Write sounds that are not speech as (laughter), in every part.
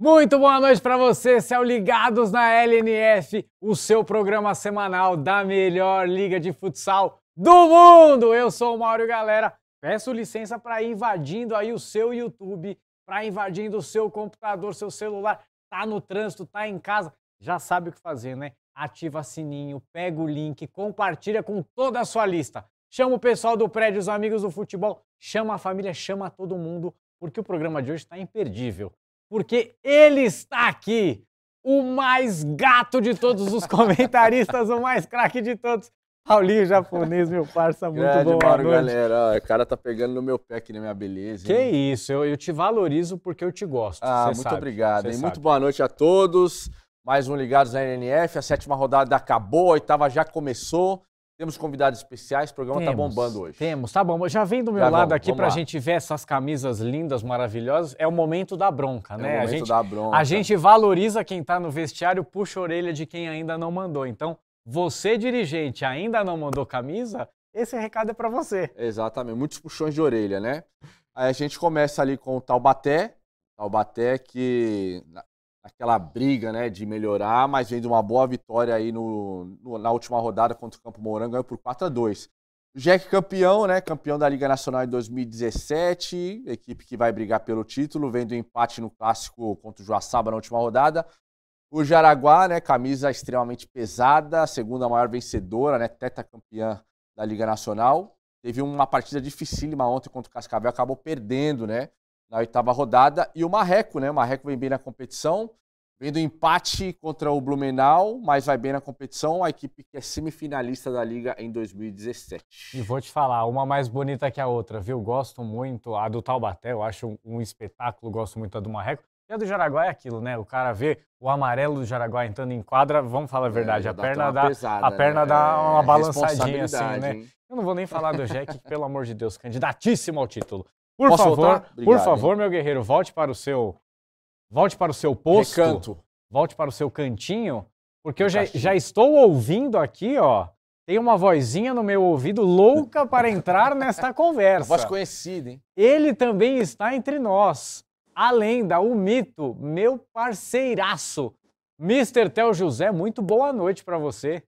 Muito boa noite para você, céu ligados na LNF, o seu programa semanal da melhor liga de futsal do mundo. Eu sou o Mauro Galera. Peço licença para invadindo aí o seu YouTube para invadindo o seu computador, seu celular, tá no trânsito, tá em casa, já sabe o que fazer, né? Ativa sininho, pega o link, compartilha com toda a sua lista. Chama o pessoal do prédio, os amigos do futebol, chama a família, chama todo mundo, porque o programa de hoje está imperdível. Porque ele está aqui, o mais gato de todos os (laughs) comentaristas, o mais craque de todos. Paulinho japonês, meu parça, muito Grande, boa noite galera, o cara tá pegando no meu pé aqui na minha beleza. Que hein? isso, eu, eu, te valorizo porque eu te gosto. Ah, muito sabe, obrigado. Muito boa noite a todos. Mais um Ligados na NNF, a sétima rodada acabou, a oitava já começou. Temos convidados especiais, o programa tá temos, tá bombando hoje. Temos, tá bom. Já vem do meu lado aqui pra lá. gente ver essas camisas lindas, maravilhosas. É o momento da bronca, né? É o né? momento a gente, da bronca. A gente valoriza quem tá no vestiário, puxa a orelha de quem ainda não mandou. Então, você dirigente ainda não mandou camisa, esse recado é para você. Exatamente, muitos puxões de orelha, né? Aí a gente começa ali com o Taubaté, Taubaté que aquela briga, né, de melhorar, mas vem de uma boa vitória aí no, no na última rodada contra o Campo Mourão, ganhou por 4 a 2. Jack campeão, né, campeão da Liga Nacional em 2017, equipe que vai brigar pelo título, vem do empate no clássico contra o Joaçaba na última rodada o Jaraguá, né, camisa extremamente pesada, a segunda maior vencedora, né, campeã da Liga Nacional. Teve uma partida dificílima ontem contra o Cascavel, acabou perdendo, né, na oitava rodada. E o Marreco, né, o Marreco vem bem na competição, vem do empate contra o Blumenau, mas vai bem na competição, a equipe que é semifinalista da Liga em 2017. E vou te falar, uma mais bonita que a outra, viu? Gosto muito, a do Taubaté, eu acho um espetáculo, gosto muito da do Marreco. E é a do Jaraguá é aquilo, né? O cara vê o amarelo do Jaraguá entrando em quadra, vamos falar a é, verdade, é, a perna dá, pesada, a perna né? dá é, uma é, balançadinha assim, né? Hein? Eu não vou nem falar do Jack, que, pelo amor de Deus, candidatíssimo ao título. Por Posso favor, Obrigado, por favor, hein? meu guerreiro, volte para o seu volte para o seu posto. Recanto. Volte para o seu cantinho, porque eu já, já estou ouvindo aqui, ó, tem uma vozinha no meu ouvido louca para entrar nesta (laughs) conversa. A voz conhecida, hein? Ele também está entre nós a lenda, o mito, meu parceiraço, Mr. Tel José, muito boa noite para você.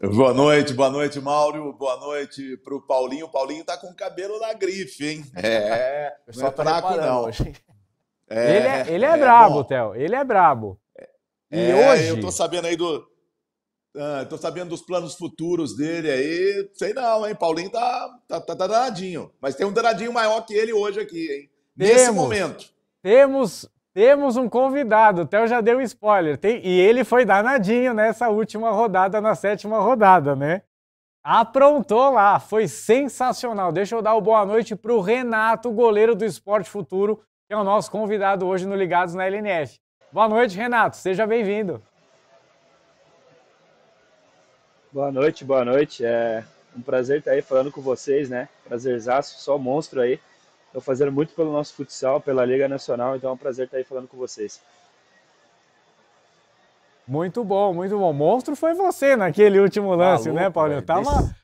Boa noite, boa noite, Mauro. Boa noite para o Paulinho. O Paulinho tá com o cabelo na grife, hein? (laughs) É, não é fraco, não. É, ele é, ele é, é brabo, Theo. Ele é brabo. É, e é, hoje. Eu tô sabendo aí do. Ah, tô sabendo dos planos futuros dele aí. Sei não, hein? Paulinho tá, tá, tá danadinho. Mas tem um danadinho maior que ele hoje aqui, hein? nesse momento. Temos, temos um convidado, o Theo já deu um spoiler. Tem, e ele foi danadinho nessa última rodada, na sétima rodada, né? Aprontou lá, foi sensacional. Deixa eu dar o boa noite para o Renato, goleiro do Esporte Futuro, que é o nosso convidado hoje no Ligados na LNF. Boa noite, Renato, seja bem-vindo. Boa noite, boa noite. É um prazer estar aí falando com vocês, né? Prazerzaço, só monstro aí estão fazendo muito pelo nosso futsal, pela Liga Nacional, então é um prazer estar aí falando com vocês. Muito bom, muito bom. Monstro foi você naquele último tá lance, maluco, né, Paulinho? Tá,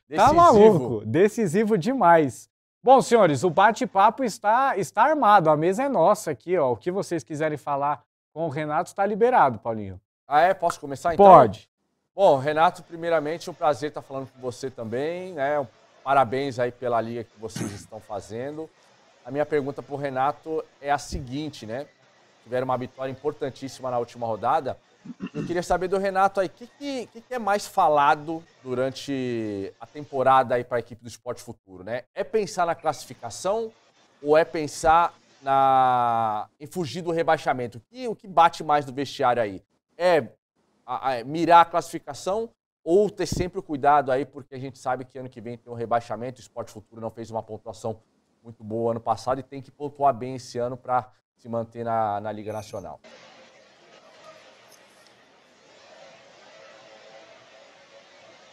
Dec tá maluco, decisivo demais. Bom, senhores, o bate-papo está, está armado, a mesa é nossa aqui, ó. O que vocês quiserem falar com o Renato está liberado, Paulinho. Ah, é? Posso começar então? Pode. Bom, Renato, primeiramente, um prazer estar falando com você também, né? Parabéns aí pela liga que vocês estão fazendo. A minha pergunta para o Renato é a seguinte, né? Tiveram uma vitória importantíssima na última rodada. Eu queria saber do Renato aí, o que, que, que, é mais falado durante a temporada aí para a equipe do Esporte Futuro, né? É pensar na classificação ou é pensar na em fugir do rebaixamento? E o que bate mais do vestiário aí? É a, a, é mirar a classificação ou ter sempre o cuidado aí, porque a gente sabe que ano que vem tem um rebaixamento, o Esporte Futuro não fez uma pontuação muito boa ano passado e tem que pontuar bem esse ano para se manter na, na Liga Nacional.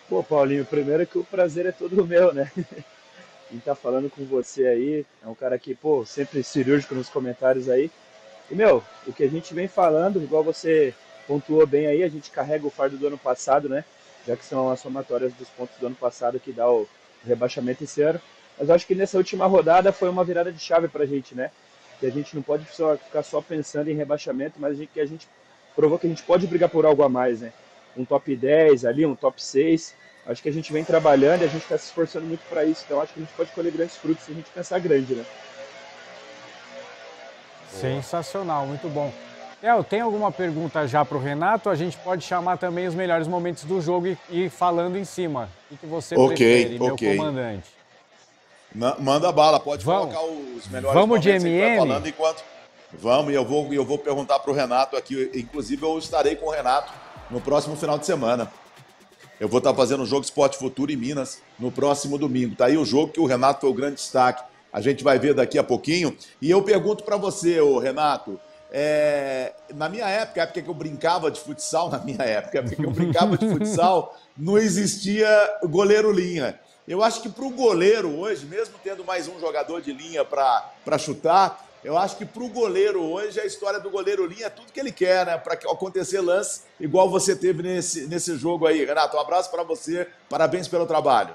Pô, Paulinho, primeiro que o prazer é todo meu, né? (laughs) E tá falando com você aí, é um cara que, pô, sempre cirúrgico nos comentários aí. E, meu, o que a gente vem falando, igual você pontuou bem aí, a gente carrega o fardo do ano passado, né? Já que são as somatórias dos pontos do ano passado que dá o rebaixamento esse ano. Mas acho que nessa última rodada foi uma virada de chave para a gente, né? Que a gente não pode só, ficar só pensando em rebaixamento, mas a gente, que a gente provou que a gente pode brigar por algo a mais, né? Um top 10 ali, um top 6. Acho que a gente vem trabalhando e a gente está se esforçando muito para isso. Então acho que a gente pode colher grandes frutos se a gente pensar grande, né? Sensacional, muito bom. El, tem alguma pergunta já para o Renato? A gente pode chamar também os melhores momentos do jogo e, e falando em cima. O que, você okay, prefere, okay. meu comandante? manda bala, pode vamos. colocar os melhores vamos de MM. Tá falando enquanto. Vamos, e eu vou, eu vou perguntar para o Renato aqui. Inclusive, eu estarei com o Renato no próximo final de semana. Eu vou estar fazendo o jogo Esporte Futuro em Minas no próximo domingo. Tá aí o jogo que o Renato foi o grande destaque. A gente vai ver daqui a pouquinho. E eu pergunto para você, ô Renato, é... na minha época, a é época que eu brincava de futsal, (laughs) na minha época, a é época que eu brincava de futsal, não existia goleiro linha. Eu acho que para o goleiro hoje, mesmo tendo mais um jogador de linha para chutar, eu acho que para o goleiro hoje, a história do goleiro linha é tudo que ele quer, né? Para acontecer lance igual você teve nesse, nesse jogo aí. Renato, um abraço para você, parabéns pelo trabalho.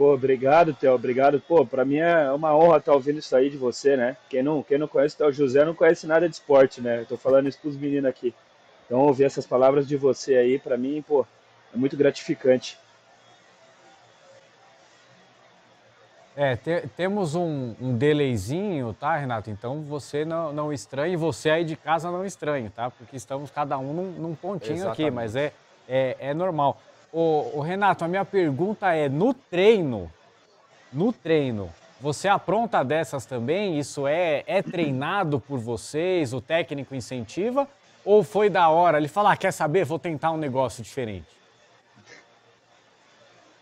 Pô, obrigado, Theo, obrigado. Pô, para mim é uma honra estar tá ouvindo isso aí de você, né? Quem não, quem não conhece o José não conhece nada de esporte, né? Eu tô falando isso pros meninos aqui. Então, ouvir essas palavras de você aí, para mim, pô, é muito gratificante. É, te, temos um, um delayzinho, tá, Renato? Então você não, não e você aí de casa não estranha, tá? Porque estamos cada um num, num pontinho Exatamente. aqui, mas é, é, é normal o, o Renato, a minha pergunta é: no treino, no treino, você apronta dessas também? Isso é, é treinado por vocês? O técnico incentiva? Ou foi da hora? Ele fala, ah, quer saber? Vou tentar um negócio diferente.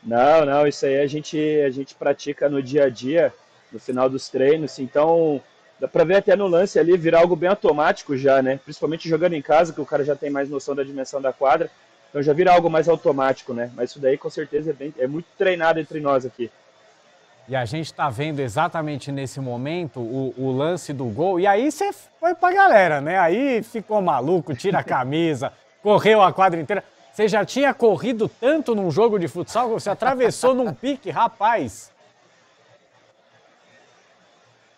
Não, não, isso aí a gente, a gente pratica no dia a dia, no final dos treinos. Então, dá pra ver até no lance ali virar algo bem automático já, né? Principalmente jogando em casa, que o cara já tem mais noção da dimensão da quadra. Então já vira algo mais automático, né? Mas isso daí com certeza é, bem, é muito treinado entre nós aqui. E a gente está vendo exatamente nesse momento o, o, lance do gol. E aí você foi para a galera, né? Aí ficou maluco, tira a camisa, (laughs) correu a quadra inteira. Você já tinha corrido tanto num jogo de futsal que você atravessou num (laughs) pique, rapaz.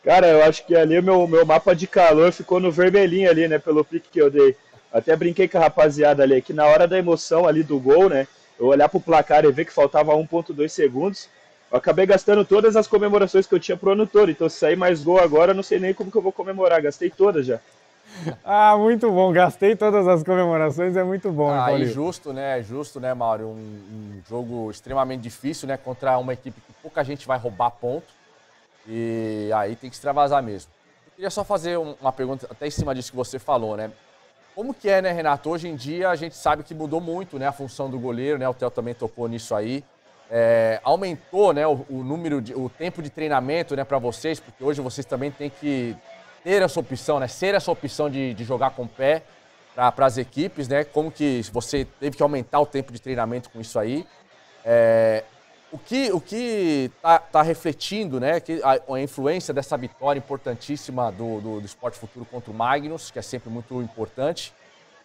Cara, eu acho que ali o meu, meu mapa de calor ficou no vermelhinho ali, né? Pelo pique que eu dei. Até brinquei com a rapaziada ali, é que na hora da emoção ali do gol, né? Eu olhar pro placar e ver que faltava 1.2 segundos, eu acabei gastando todas as comemorações que eu tinha pro ano todo. Então se sair mais gol agora, eu não sei nem como que eu vou comemorar, gastei todas já. (laughs) Ah, muito bom. Gastei todas as comemorações, é muito bom. Ah, e justo, né? Justo, né, Mauro? Um, um, jogo extremamente difícil, né? Contra uma equipe que pouca gente vai roubar ponto. E aí tem que extravasar mesmo. Eu queria só fazer uma pergunta, até em cima disso que você falou, né? Como que é, né, Renato? Hoje em dia a gente sabe que mudou muito, né, a função do goleiro, né? O Theo também tocou nisso aí. É, aumentou, né, o, o, número de, o tempo de treinamento, né, para vocês, porque hoje vocês também têm que ter essa opção, né, ser essa opção de, de jogar com o pé para as equipes, né? Como que você teve que aumentar o tempo de treinamento com isso aí? É, o que o que está tá refletindo, né, que a, a, influência dessa vitória importantíssima do, do, do, Esporte Futuro contra o Magnus, que é sempre muito importante.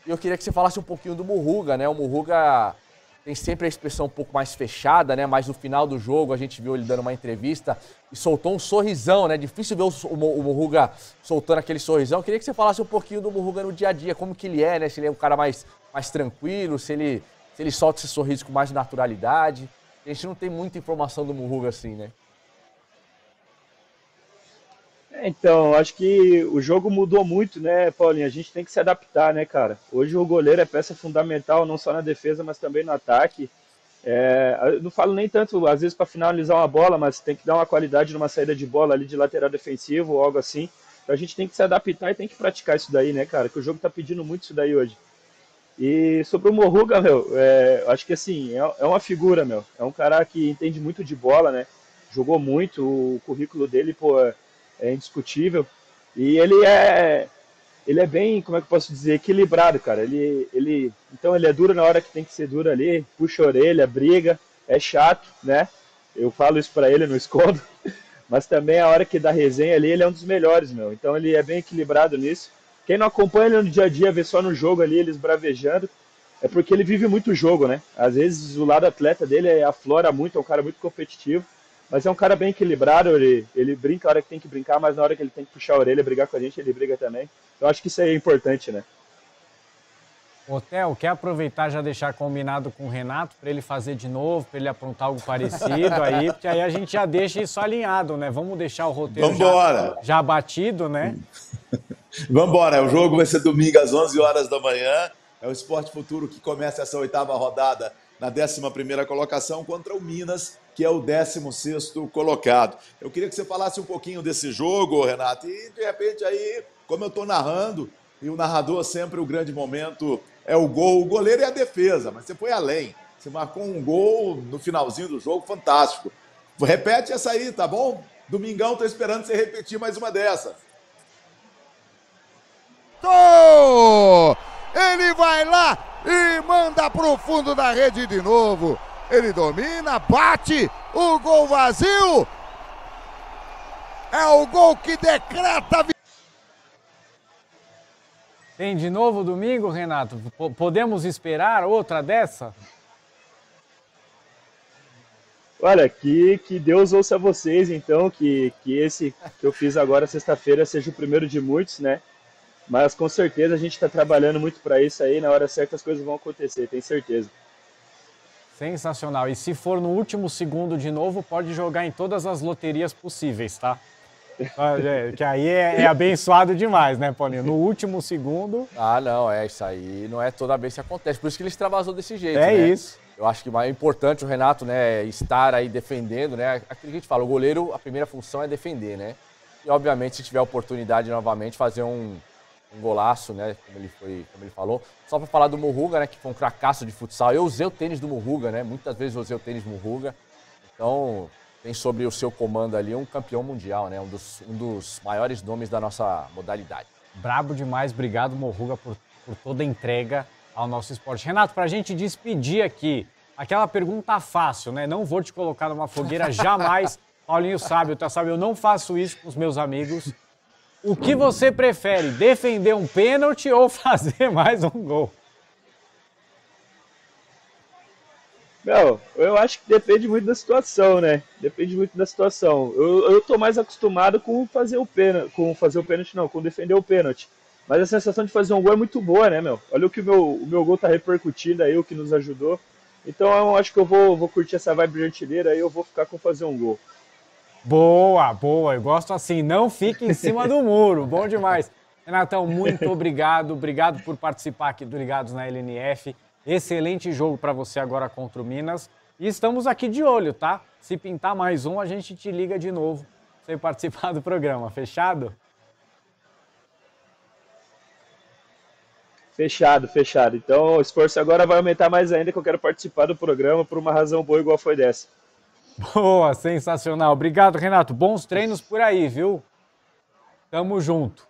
E eu queria que você falasse um pouquinho do Murruga, né? O Murruga tem sempre a expressão um pouco mais fechada, né? Mas no final do jogo a gente viu ele dando uma entrevista e soltou um sorrisão, né? Difícil ver o, o, o Murruga soltando aquele sorrisão. Eu queria que você falasse um pouquinho do Murruga no dia a dia, como que ele é, né? Se ele é um cara mais, mais tranquilo, se ele, se ele solta esse sorriso com mais naturalidade. A gente não tem muita informação do Murruga assim, né? É, então, acho que o jogo mudou muito, né, Paulinho? A gente tem que se adaptar, né, cara? Hoje o goleiro é peça fundamental, não só na defesa, mas também no ataque. É, eu não falo nem tanto, às vezes, para finalizar uma bola, mas tem que dar uma qualidade numa saída de bola ali de lateral defensivo ou algo assim. Então a gente tem que se adaptar e tem que praticar isso daí, né, cara? Que o jogo tá pedindo muito isso daí hoje. E sobre o Morruga, meu, é, acho que assim, é, é uma figura, meu. É um cara que entende muito de bola, né? Jogou muito, o currículo dele, pô, é, é indiscutível. E ele é ele é bem, como é que eu posso dizer, equilibrado, cara. Ele, ele, então ele é duro na hora que tem que ser duro ali, puxa a orelha, briga, é chato, né? Eu falo isso para ele, não escondo. (laughs) Mas também a hora que dá resenha ali, ele é um dos melhores, meu. Então ele é bem equilibrado nisso. Quem não acompanha ele no dia a dia, vê só no jogo ali eles bravejando, é porque ele vive muito jogo, né? Às vezes o lado atleta dele é, aflora muito, é um cara muito competitivo, mas é um cara bem equilibrado, ele, ele brinca a hora que tem que brincar, mas na hora que ele tem que puxar a orelha, brigar com a gente, ele briga também. Eu acho que isso aí é importante, né? Hotel, quer aproveitar já deixar combinado com o Renato para ele fazer de novo, para ele aprontar algo parecido aí, porque aí a gente já deixa isso alinhado, né? Vamos deixar o roteiro já, já, batido, né? (laughs) Vamos embora, o jogo vai ser domingo às 11 horas da manhã. É o Esporte Futuro que começa essa oitava rodada na 11ª colocação contra o Minas, que é o 16º colocado. Eu queria que você falasse um pouquinho desse jogo, Renato, e de repente aí, como eu estou narrando, e o narrador sempre o grande momento é o gol, o goleiro e a defesa, mas você foi além. Você marcou um gol no finalzinho do jogo, fantástico. Repete essa aí, tá bom? Domingão, tô esperando você repetir mais uma dessa. Ele vai lá e manda pro fundo da rede de novo. Ele domina, bate, o gol vazio. É o gol que decreta. Tem de novo domingo, Renato? P podemos esperar outra dessa? Olha, que, que Deus ouça vocês, então, que, que esse que eu fiz agora sexta-feira seja o primeiro de muitos, né? Mas com certeza a gente está trabalhando muito para isso aí. Na hora certa as coisas vão acontecer, tenho certeza. Sensacional. E se for no último segundo de novo, pode jogar em todas as loterias possíveis, tá? Ah, é, que aí é, é, abençoado demais, né, Paulinho? No último segundo. Ah, não, é isso aí. Não é toda vez que acontece. Por isso que ele extravasou desse jeito. É né? isso. Eu acho que é importante o Renato, né, estar aí defendendo, né? Aquilo que a gente fala, o goleiro, a primeira função é defender, né? E obviamente, se tiver oportunidade novamente, fazer um, um golaço, né? Como ele, foi, como ele falou. Só para falar do Murruga, né? Que foi um cracaço de futsal. Eu usei o tênis do Murruga, né? Muitas vezes eu usei o tênis Murruga. Então, tem sobre o seu comando ali um campeão mundial, né? Um dos, um dos maiores nomes da nossa modalidade. Brabo demais, obrigado, Morruga, por, por toda a entrega ao nosso esporte. Renato, para a gente despedir aqui, aquela pergunta fácil, né? Não vou te colocar numa fogueira jamais. (laughs) Paulinho sabe, tá sabe, eu não faço isso com os meus amigos. O que você prefere, defender um pênalti ou (laughs) fazer mais um gol? Não, eu acho que depende muito da situação, né? Depende muito da situação. Eu, eu tô mais acostumado com fazer o pênalti, com fazer o pênalti não, com defender o pênalti. Mas a sensação de fazer um gol é muito boa, né, meu? Olha o que o meu, o meu gol tá repercutindo aí, o que nos ajudou. Então eu acho que eu vou, vou curtir essa vibe de artilheiro aí, eu vou ficar com fazer um gol. Boa, boa. Eu gosto assim. Não fique em cima do muro. Bom demais. Renatão, muito obrigado. Obrigado por participar aqui do Ligados na LNF. Excelente jogo para você agora contra o Minas. E estamos aqui de olho, tá? Se pintar mais um, a gente te liga de novo para você participar do programa. Fechado? Fechado, fechado. Então o esforço agora vai aumentar mais ainda que eu quero participar do programa por uma razão boa igual foi dessa. Boa, sensacional. Obrigado, Renato. Bons treinos por aí, viu? Tamo junto.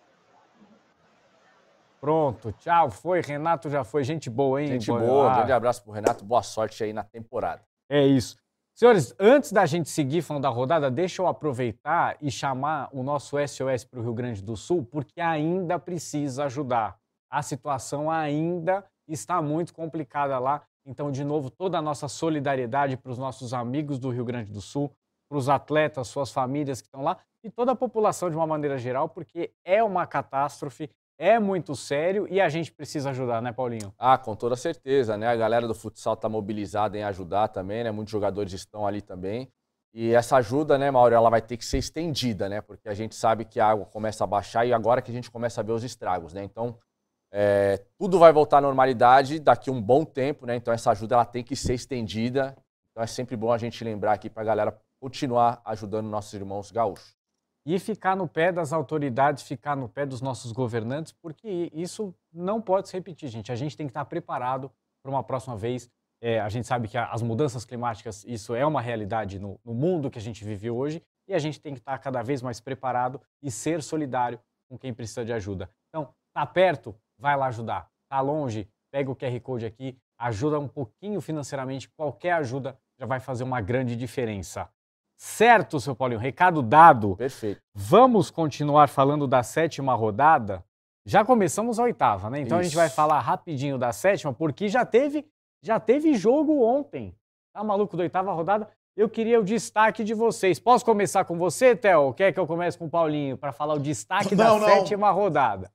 Pronto, tchau. Foi, Renato já foi. Gente boa, hein? Gente boa. boa. Um grande abraço pro Renato. Boa sorte aí na temporada. É isso. Senhores, antes da gente seguir falando da rodada, deixa eu aproveitar e chamar o nosso SOS para o Rio Grande do Sul, porque ainda precisa ajudar. A situação ainda está muito complicada lá. Então, de novo, toda a nossa solidariedade para os nossos amigos do Rio Grande do Sul, para os atletas, suas famílias que estão lá e toda a população de uma maneira geral, porque é uma catástrofe, é muito sério e a gente precisa ajudar, né, Paulinho? Ah, com toda certeza, né? A galera do futsal está mobilizada em ajudar também, né? Muitos jogadores estão ali também. E essa ajuda, né, Mauro, ela vai ter que ser estendida, né? Porque a gente sabe que a água começa a baixar e agora que a gente começa a ver os estragos, né? Então, é, tudo vai voltar à normalidade daqui a um bom tempo, né? Então essa ajuda ela tem que ser estendida. Então é sempre bom a gente lembrar aqui para a galera continuar ajudando nossos irmãos gaúchos. E ficar no pé das autoridades, ficar no pé dos nossos governantes, porque isso não pode se repetir, gente. A gente tem que estar preparado para uma próxima vez. É, a gente sabe que as mudanças climáticas, isso é uma realidade no, no mundo que a gente vive hoje, e a gente tem que estar cada vez mais preparado e ser solidário com quem precisa de ajuda. Então, tá perto, vai lá ajudar. Tá longe? Pega o QR Code aqui, ajuda um pouquinho financeiramente, qualquer ajuda já vai fazer uma grande diferença. Certo, seu Paulinho, recado dado. Perfeito. Vamos continuar falando da sétima rodada? Já começamos a oitava, né? Então Isso. a gente vai falar rapidinho da sétima, porque já teve, já teve jogo ontem. Tá maluco da oitava rodada? Eu queria o destaque de vocês. Posso começar com você, Theo? Quer que eu comece com o Paulinho para falar o destaque não, da não. sétima rodada?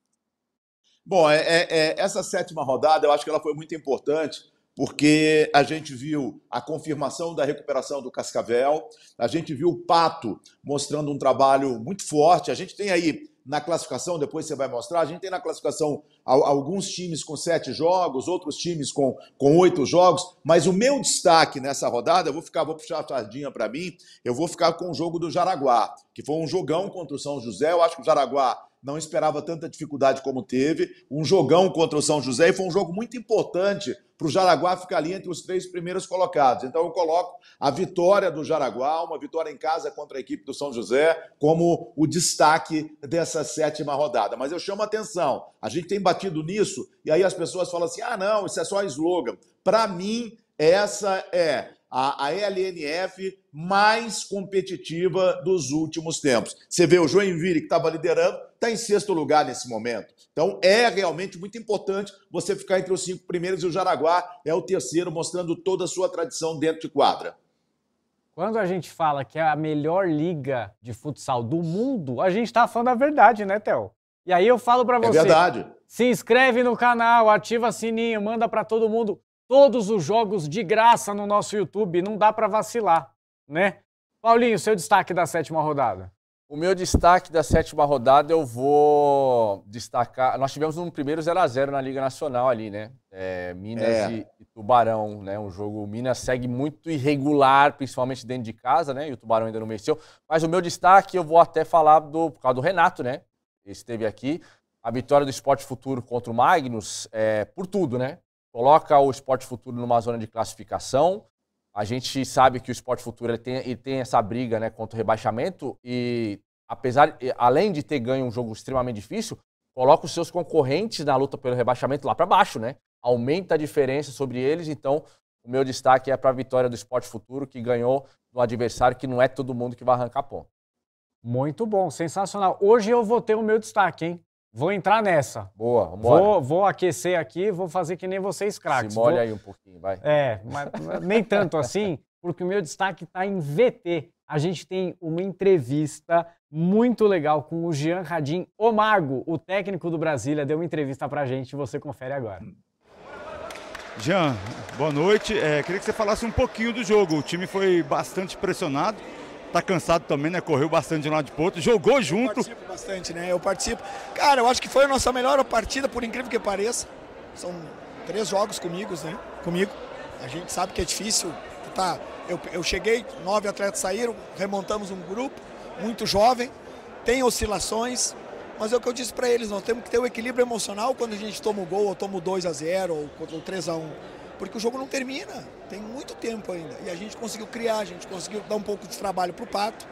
Bom, é, é, é, essa sétima rodada eu acho que ela foi muito importante porque a gente viu a confirmação da recuperação do Cascavel, a gente viu o Pato mostrando um trabalho muito forte. A gente tem aí na classificação, depois você vai mostrar, a gente tem na classificação alguns times com sete jogos, outros times com, com oito jogos, mas o meu destaque nessa rodada, eu vou ficar, vou puxar a sardinha para mim, eu vou ficar com o jogo do Jaraguá, que foi um jogão contra o São José. Eu acho que o Jaraguá não esperava tanta dificuldade como teve. Um jogão contra o São José e foi um jogo muito importante para o Jaraguá ficar ali entre os três primeiros colocados. Então eu coloco a vitória do Jaraguá, uma vitória em casa contra a equipe do São José, como o destaque dessa sétima rodada. Mas eu chamo a atenção, a gente tem batido nisso e aí as pessoas falam assim: ah, não, isso é só slogan. Para mim, essa é a, a LNF mais competitiva dos últimos tempos. Você vê o Joinville, que estava liderando, está em sexto lugar nesse momento. Então é realmente muito importante você ficar entre os cinco primeiros e o Jaraguá é o terceiro, mostrando toda a sua tradição dentro de quadra. Quando a gente fala que é a melhor liga de futsal do mundo, a gente está falando a verdade, né, Theo? E aí eu falo para é você. É verdade. Se inscreve no canal, ativa sininho, manda para todo mundo todos os jogos de graça no nosso YouTube, não dá para vacilar, né? Paulinho, seu destaque da sétima rodada. O meu destaque da sétima rodada eu vou destacar. Nós tivemos um primeiro 0 a 0 na Liga Nacional ali, né? É, Minas é. E, Tubarão, né? Um jogo. O Minas segue muito irregular, principalmente dentro de casa, né? E o Tubarão ainda não venceu. Mas o meu destaque eu vou até falar do, por causa do Renato, né? Ele esteve aqui. A vitória do Esporte Futuro contra o Magnus é, por tudo, né? coloca o esporte futuro numa zona de classificação. A gente sabe que o esporte futuro ele tem, ele tem essa briga né, contra o rebaixamento e, apesar, além de ter ganho um jogo extremamente difícil, coloca os seus concorrentes na luta pelo rebaixamento lá para baixo, né? Aumenta a diferença sobre eles, então o meu destaque é para a vitória do Esporte Futuro, que ganhou do adversário que não é todo mundo que vai arrancar ponto. Muito bom, sensacional. Hoje eu vou ter o meu destaque, hein? Vou entrar nessa. Boa, vamos Vou, vou aquecer aqui, vou fazer que nem vocês, craques. Se molha vou... aí um pouquinho, vai. É, mas (laughs) nem tanto assim, porque o meu destaque está em VT. A gente tem uma entrevista muito legal com o Jean Radim Omago, o técnico do Brasília, deu uma entrevista a gente, você confere agora. Jean, boa noite. É, queria que você falasse um pouquinho do jogo. O time foi bastante pressionado, tá cansado também, né? Correu bastante de lado de outro, jogou junto. Eu participo bastante, né? Eu participo. Cara, eu acho que foi a nossa melhor partida, por incrível que pareça. São três jogos comigo, né? Comigo. A gente sabe que é difícil. Tá, eu, eu cheguei, nove atletas saíram, remontamos um grupo, muito jovem, tem oscilações, mas é o que eu disse para eles, nós temos que ter o um equilíbrio emocional quando a gente toma o um gol, ou toma o 2 a 0 ou, ou 3 a 1 porque o jogo não termina, tem muito tempo ainda. E a gente conseguiu criar, a gente conseguiu dar um pouco de trabalho para o Pato.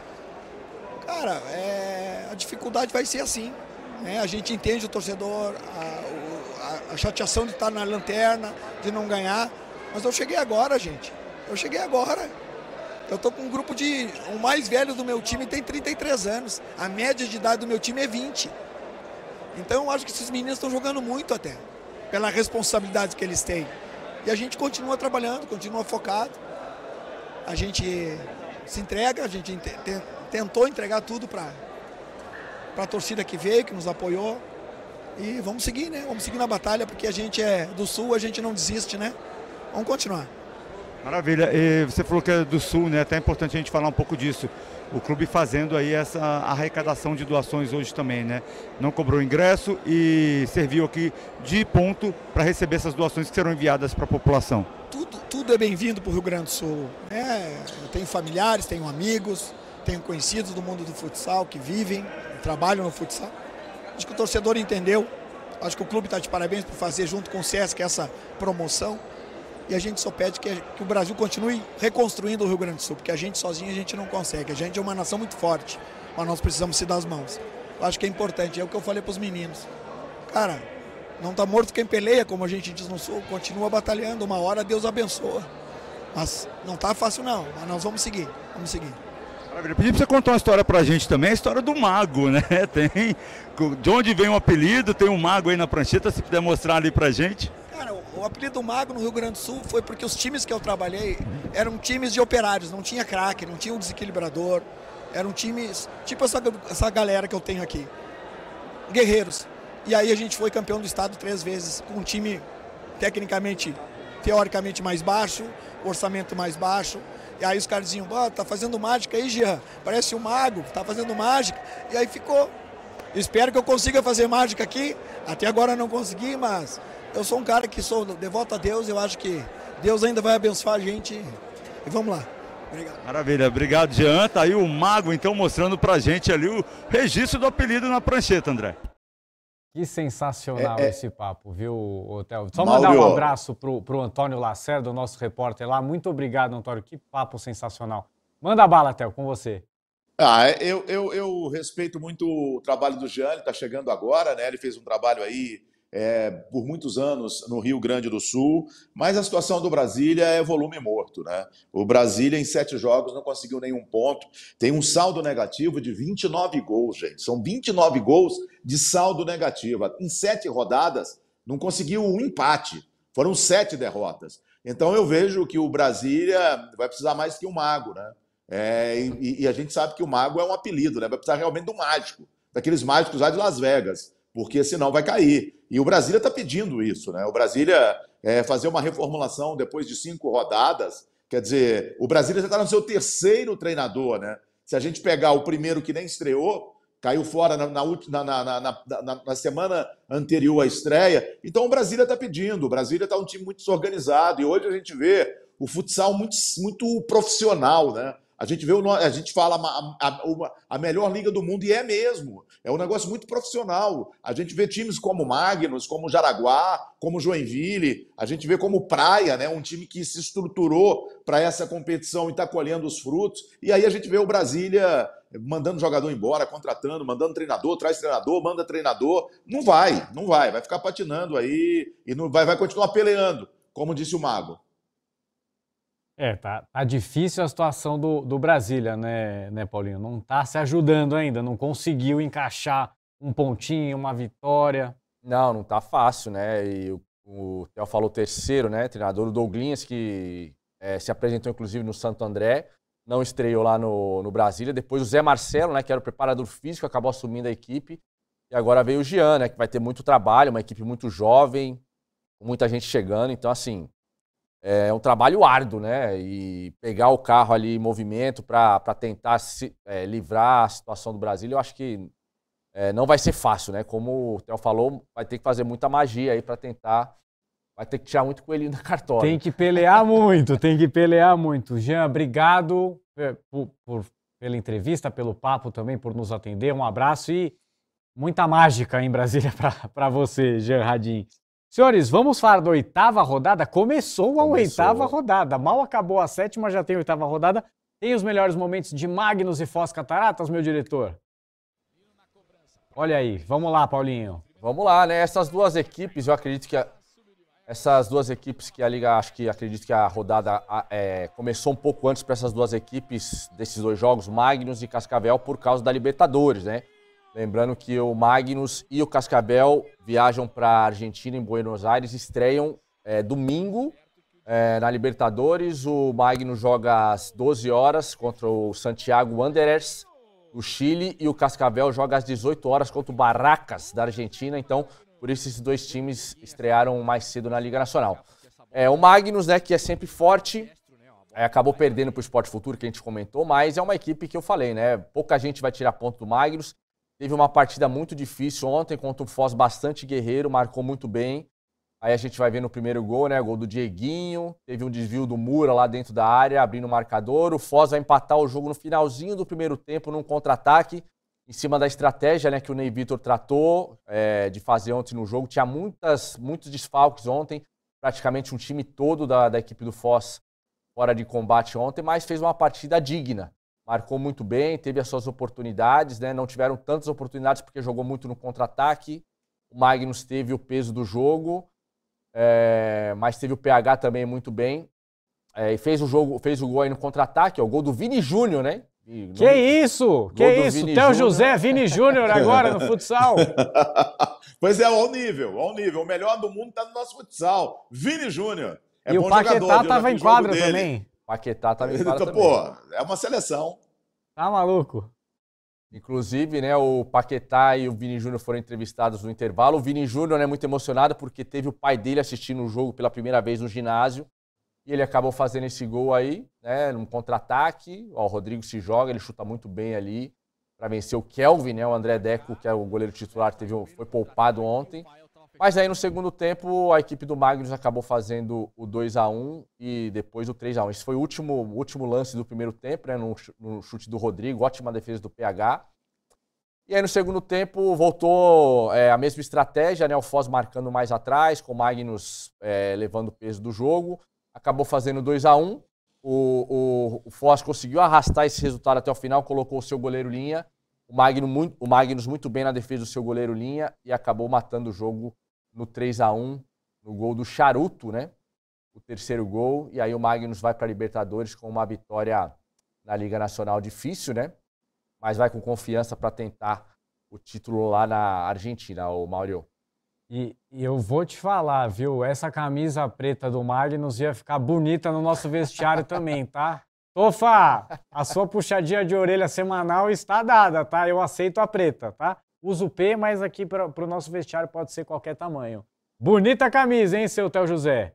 Cara, é, a dificuldade vai ser assim. Né? A gente entende o torcedor, a, a, a chateação de estar na lanterna, de não ganhar. Mas eu cheguei agora, gente. Eu cheguei agora. Eu tô com um grupo de. O mais velho do meu time tem 33 anos. A média de idade do meu time é 20. Então eu acho que esses meninos estão jogando muito até. Pela responsabilidade que eles têm. E a gente continua trabalhando, continua focado. A gente se entrega, a gente tentou entregar tudo para a torcida que veio, que nos apoiou. E vamos seguir, né? Vamos seguir na batalha, porque a gente é do Sul, a gente não desiste, né? Vamos continuar. Maravilha. E você falou que é do Sul, né? Até é importante a gente falar um pouco disso. O clube fazendo aí essa arrecadação de doações hoje também, né? Não cobrou ingresso e serviu aqui de ponto para receber essas doações que serão enviadas para a população. Tudo, tudo é bem-vindo para o Rio Grande do Sul. Né? Eu tenho familiares, tenho amigos, tenho conhecidos do mundo do futsal que vivem, trabalham no futsal. Acho que o torcedor entendeu. Acho que o clube está de parabéns por fazer junto com o SESC essa promoção. E a gente só pede que, que o Brasil continue reconstruindo o Rio Grande do Sul, porque a gente sozinho a gente não consegue. A gente é uma nação muito forte, mas nós precisamos se dar as mãos. Eu acho que é importante, é o que eu falei para os meninos. Cara, não está morto quem peleia, como a gente diz no Sul, continua batalhando, uma hora Deus abençoa. Mas não está fácil não, mas nós vamos seguir, vamos seguir. Maravilha. Pedi para você contar uma história para a gente também, é a história do mago, né? (laughs) Tem de onde vem o apelido, tem um mago aí na prancheta, se puder mostrar ali para a gente. O apelido Mago no Rio Grande do Sul foi porque os times que eu trabalhei eram times de operários, não tinha craque, não tinha um desequilibrador, eram times tipo essa, essa galera que eu tenho aqui, guerreiros. E aí a gente foi campeão do estado três vezes com um time tecnicamente, teoricamente mais baixo, orçamento mais baixo. E aí os caras diziam, oh, tá fazendo mágica aí, Jean, parece um mago, tá fazendo mágica. E aí ficou. Espero que eu consiga fazer mágica aqui. Até agora não consegui, mas eu sou um cara que sou devoto a Deus, eu acho que Deus ainda vai abençoar a gente. E vamos lá. Obrigado. Maravilha, obrigado, Jean. Tá aí o Mago, então, mostrando pra gente ali o registro do apelido na prancheta, André. Que sensacional é, é... esse papo, viu, Otel? Só Mauro... mandar um abraço pro, pro Antônio Lacerda, o nosso repórter lá. Muito obrigado, Antônio. Que papo sensacional. Manda a bala, Theo, com você. Ah, eu, eu, eu respeito muito o trabalho do Jean, ele está chegando agora, né? Ele fez um trabalho aí é, por muitos anos no Rio Grande do Sul, mas a situação do Brasília é volume morto. Né? O Brasília, em sete jogos, não conseguiu nenhum ponto, tem um saldo negativo de 29 gols, gente. São 29 gols de saldo negativo. Em sete rodadas, não conseguiu um empate, foram sete derrotas. Então eu vejo que o Brasília vai precisar mais que um mago, né? É, e, e, a gente sabe que o mago é um apelido, né? Vai precisar realmente do mágico, daqueles mágicos lá de Las Vegas porque senão vai cair. E o Brasília está pedindo isso, né? O Brasília é, fazer uma reformulação depois de cinco rodadas, quer dizer, o Brasília já está no seu terceiro treinador, né? Se a gente pegar o primeiro que nem estreou, caiu fora na, na, na, na, semana anterior à estreia. Então o Brasília está pedindo, o Brasília está um time muito desorganizado e hoje a gente vê o futsal muito, muito profissional, né? A gente vê, o, a gente fala a, a, a, melhor liga do mundo e é mesmo. É um negócio muito profissional. A gente vê times como Magnus, como Jaraguá, como Joinville. A gente vê como Praia, né? Um time que se estruturou para essa competição e está colhendo os frutos. E aí a gente vê o Brasília mandando jogador embora, contratando, mandando treinador, traz treinador, manda treinador. Não vai, não vai. Vai ficar patinando aí e não vai, vai continuar peleando, como disse o Mago. É, tá, tá difícil a situação do, do Brasília, né, né, Paulinho? Não tá se ajudando ainda, não conseguiu encaixar um pontinho, uma vitória. Não, não tá fácil, né? E o, o Theo falou terceiro, né? Treinador, o Douglinhas, que é, se apresentou inclusive no Santo André, não estreou lá no, no Brasília. Depois o Zé Marcelo, né, que era o preparador físico, acabou assumindo a equipe. E agora veio o Gian, né, que vai ter muito trabalho, uma equipe muito jovem, muita gente chegando. Então, assim, é um trabalho árduo, né? E pegar o carro ali em movimento para tentar se, é, livrar a situação do Brasil, eu acho que é, não vai ser fácil, né? Como o Theo falou, vai ter que fazer muita magia aí para tentar. Vai ter que tirar muito coelhinho da cartola. Tem que pelear muito, tem que pelear muito. Jean, obrigado é, por, por, pela entrevista, pelo papo também, por nos atender. Um abraço e muita mágica em Brasília (laughs) para você, Jean Radin. Senhores, vamos falar da oitava rodada. Começou a Começou. oitava rodada. Mal acabou a sétima, já tem a oitava rodada. Tem os melhores momentos de Magnus e Foz Cataratas, meu diretor? Olha aí, vamos lá, Paulinho. Vamos lá, né? Essas duas equipes, eu acredito que a... essas duas equipes que a liga, acho que acredito que a rodada é, começou um pouco antes para essas duas equipes desses dois jogos, Magnus e Cascavel, por causa da Libertadores, né? Lembrando que o Magnus e o Cascavel viajam para a Argentina, em Buenos Aires, estreiam é, domingo é, na Libertadores. O Magnus joga às 12 horas contra o Santiago Wanderers do Chile e o Cascavel joga às 18 horas contra o Barracas da Argentina. Então, por isso esses dois times estrearam mais cedo na Liga Nacional. É, o Magnus, né, que é sempre forte, é, acabou perdendo para o Esporte Futuro, que a gente comentou, mas é uma equipe que eu falei, né? Pouca gente vai tirar ponto do Magnus. Teve uma partida muito difícil ontem contra o Foz, bastante guerreiro, marcou muito bem. Aí a gente vai ver no primeiro gol, né? Gol do Dieguinho. Teve um desvio do Mura lá dentro da área, abrindo o marcador. O Foz vai empatar o jogo no finalzinho do primeiro tempo, num contra-ataque, em cima da estratégia né, que o Ney Vitor tratou é, de fazer ontem no jogo. Tinha muitas, muitos desfalques ontem, praticamente um time todo da, da equipe do Foz fora de combate ontem, mas fez uma partida digna marcou muito bem, teve as suas oportunidades, né? não tiveram tantas oportunidades porque jogou muito no contra-ataque. O Magnus teve o peso do jogo, é, mas teve o PH também muito bem. É, e fez o jogo, fez o gol aí no contra-ataque, o gol do Vini Júnior, né? que no... isso! Que isso! Theo José, Vini Júnior agora no futsal. (laughs) pois é, ao nível, ao nível. O melhor do mundo está no nosso futsal. Vini Júnior. É e o Paquetá estava em quadra também. Paquetá tá tá, também para então, Pô, é uma seleção. Tá maluco? Inclusive, né, o Paquetá e o Vini Júnior foram entrevistados no intervalo. O Vini Júnior é né, muito emocionado porque teve o pai dele assistindo o jogo pela primeira vez no ginásio. E ele acabou fazendo esse gol aí, né, num contra-ataque. O Rodrigo se joga, ele chuta muito bem ali para vencer o Kelvin, né? O André Deco, que é o goleiro titular, teve, foi poupado ontem. Mas aí no segundo tempo, a equipe do Magnus acabou fazendo o 2 a 1 e depois o 3 a 1 Esse foi o último, último lance do primeiro tempo, né, no, chute do Rodrigo, ótima defesa do PH. E aí no segundo tempo voltou é, a mesma estratégia, né, o Foz marcando mais atrás, com o Magnus é, levando o peso do jogo. Acabou fazendo 2 a 1 o, o, o Foz conseguiu arrastar esse resultado até o final, colocou o seu goleiro linha. O, Magno, o Magnus muito bem na defesa do seu goleiro linha e acabou matando o jogo no 3 a 1 no gol do Charuto, né? O terceiro gol. E aí o Magnus vai para a Libertadores com uma vitória na Liga Nacional difícil, né? Mas vai com confiança para tentar o título lá na Argentina, o Mauro. E, e, eu vou te falar, viu? Essa camisa preta do Magnus ia ficar bonita no nosso vestiário (laughs) também, tá? Tofa, a sua puxadinha de orelha semanal está dada, tá? Eu aceito a preta, tá? uso P, mas aqui para o nosso vestiário pode ser qualquer tamanho. Bonita camisa, hein, seu Theo José?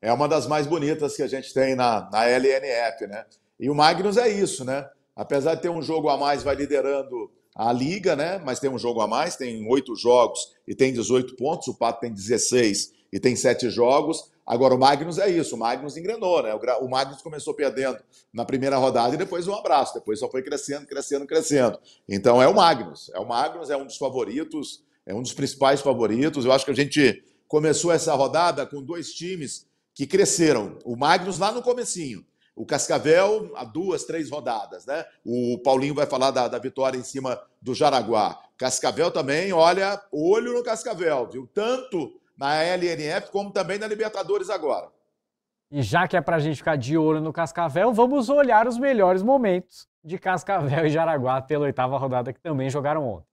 É uma das mais bonitas que a gente tem na, na LNF, né? E o Magnus é isso, né? Apesar de ter um jogo a mais, vai liderando a liga, né? Mas tem um jogo a mais, tem oito jogos e tem 18 pontos. O Pato tem 16 e tem sete jogos. Agora, o Magnus é isso, o Magnus engrenou, né? O Magnus começou perdendo na primeira rodada e depois um abraço, depois só foi crescendo, crescendo, crescendo. Então é o Magnus, é o Magnus, é um dos favoritos, é um dos principais favoritos. Eu acho que a gente começou essa rodada com dois times que cresceram. O Magnus lá no comecinho, o Cascavel há duas, três rodadas, né? O Paulinho vai falar da, da vitória em cima do Jaraguá. Cascavel também, olha, olho no Cascavel, viu? Tanto na LNF, como também na Libertadores agora. E já que é para a gente ficar de olho no Cascavel, vamos olhar os melhores momentos de Cascavel e Jaraguá pela oitava rodada que também jogaram ontem.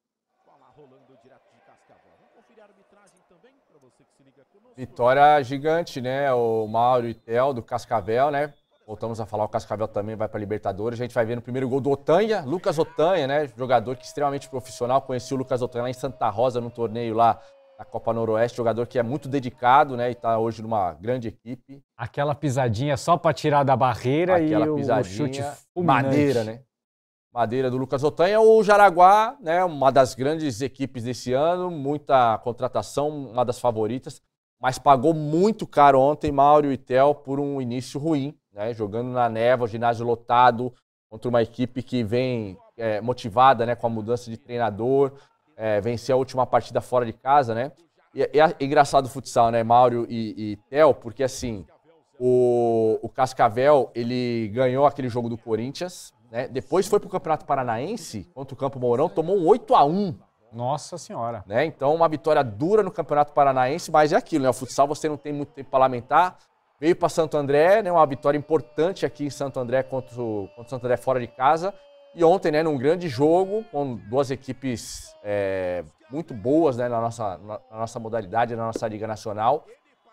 Vitória gigante, né? O Mauro e Tel do Cascavel, né? Voltamos a falar, o Cascavel também vai para Libertadores. A gente vai ver no primeiro gol do Otanha, Lucas Otanha, né? Jogador que extremamente profissional. Conheci o Lucas Otanha lá em Santa Rosa, num torneio lá da Copa Noroeste, jogador que é muito dedicado, né? E está hoje numa grande equipe. Aquela pisadinha só para tirar da barreira Aquela e o chute fulminante. madeira, né? Madeira do Lucas Otanha, o Jaraguá, né, uma das grandes equipes desse ano, muita contratação, uma das favoritas, mas pagou muito caro ontem Mauro e Tel por um início ruim, né, jogando na neva, ginásio lotado, contra uma equipe que vem é, motivada né, com a mudança de treinador, é, vencer a última partida fora de casa, né? É, e, é engraçado o futsal, né, Mauro e, e Theo, porque assim, o, o Cascavel, ele ganhou aquele jogo do Corinthians, né? Depois foi pro Campeonato Paranaense, contra o Campo Mourão, tomou um 8 a 1 nossa senhora. Né? Então, uma vitória dura no Campeonato Paranaense, mas é aquilo, né? O futsal você não tem muito tempo para lamentar. Veio para Santo André, né? Uma vitória importante aqui em Santo André contra o, contra o Santo André fora de casa. E ontem, né, num grande jogo, com duas equipes é, muito boas né, na, nossa, na, nossa modalidade, na nossa Liga Nacional.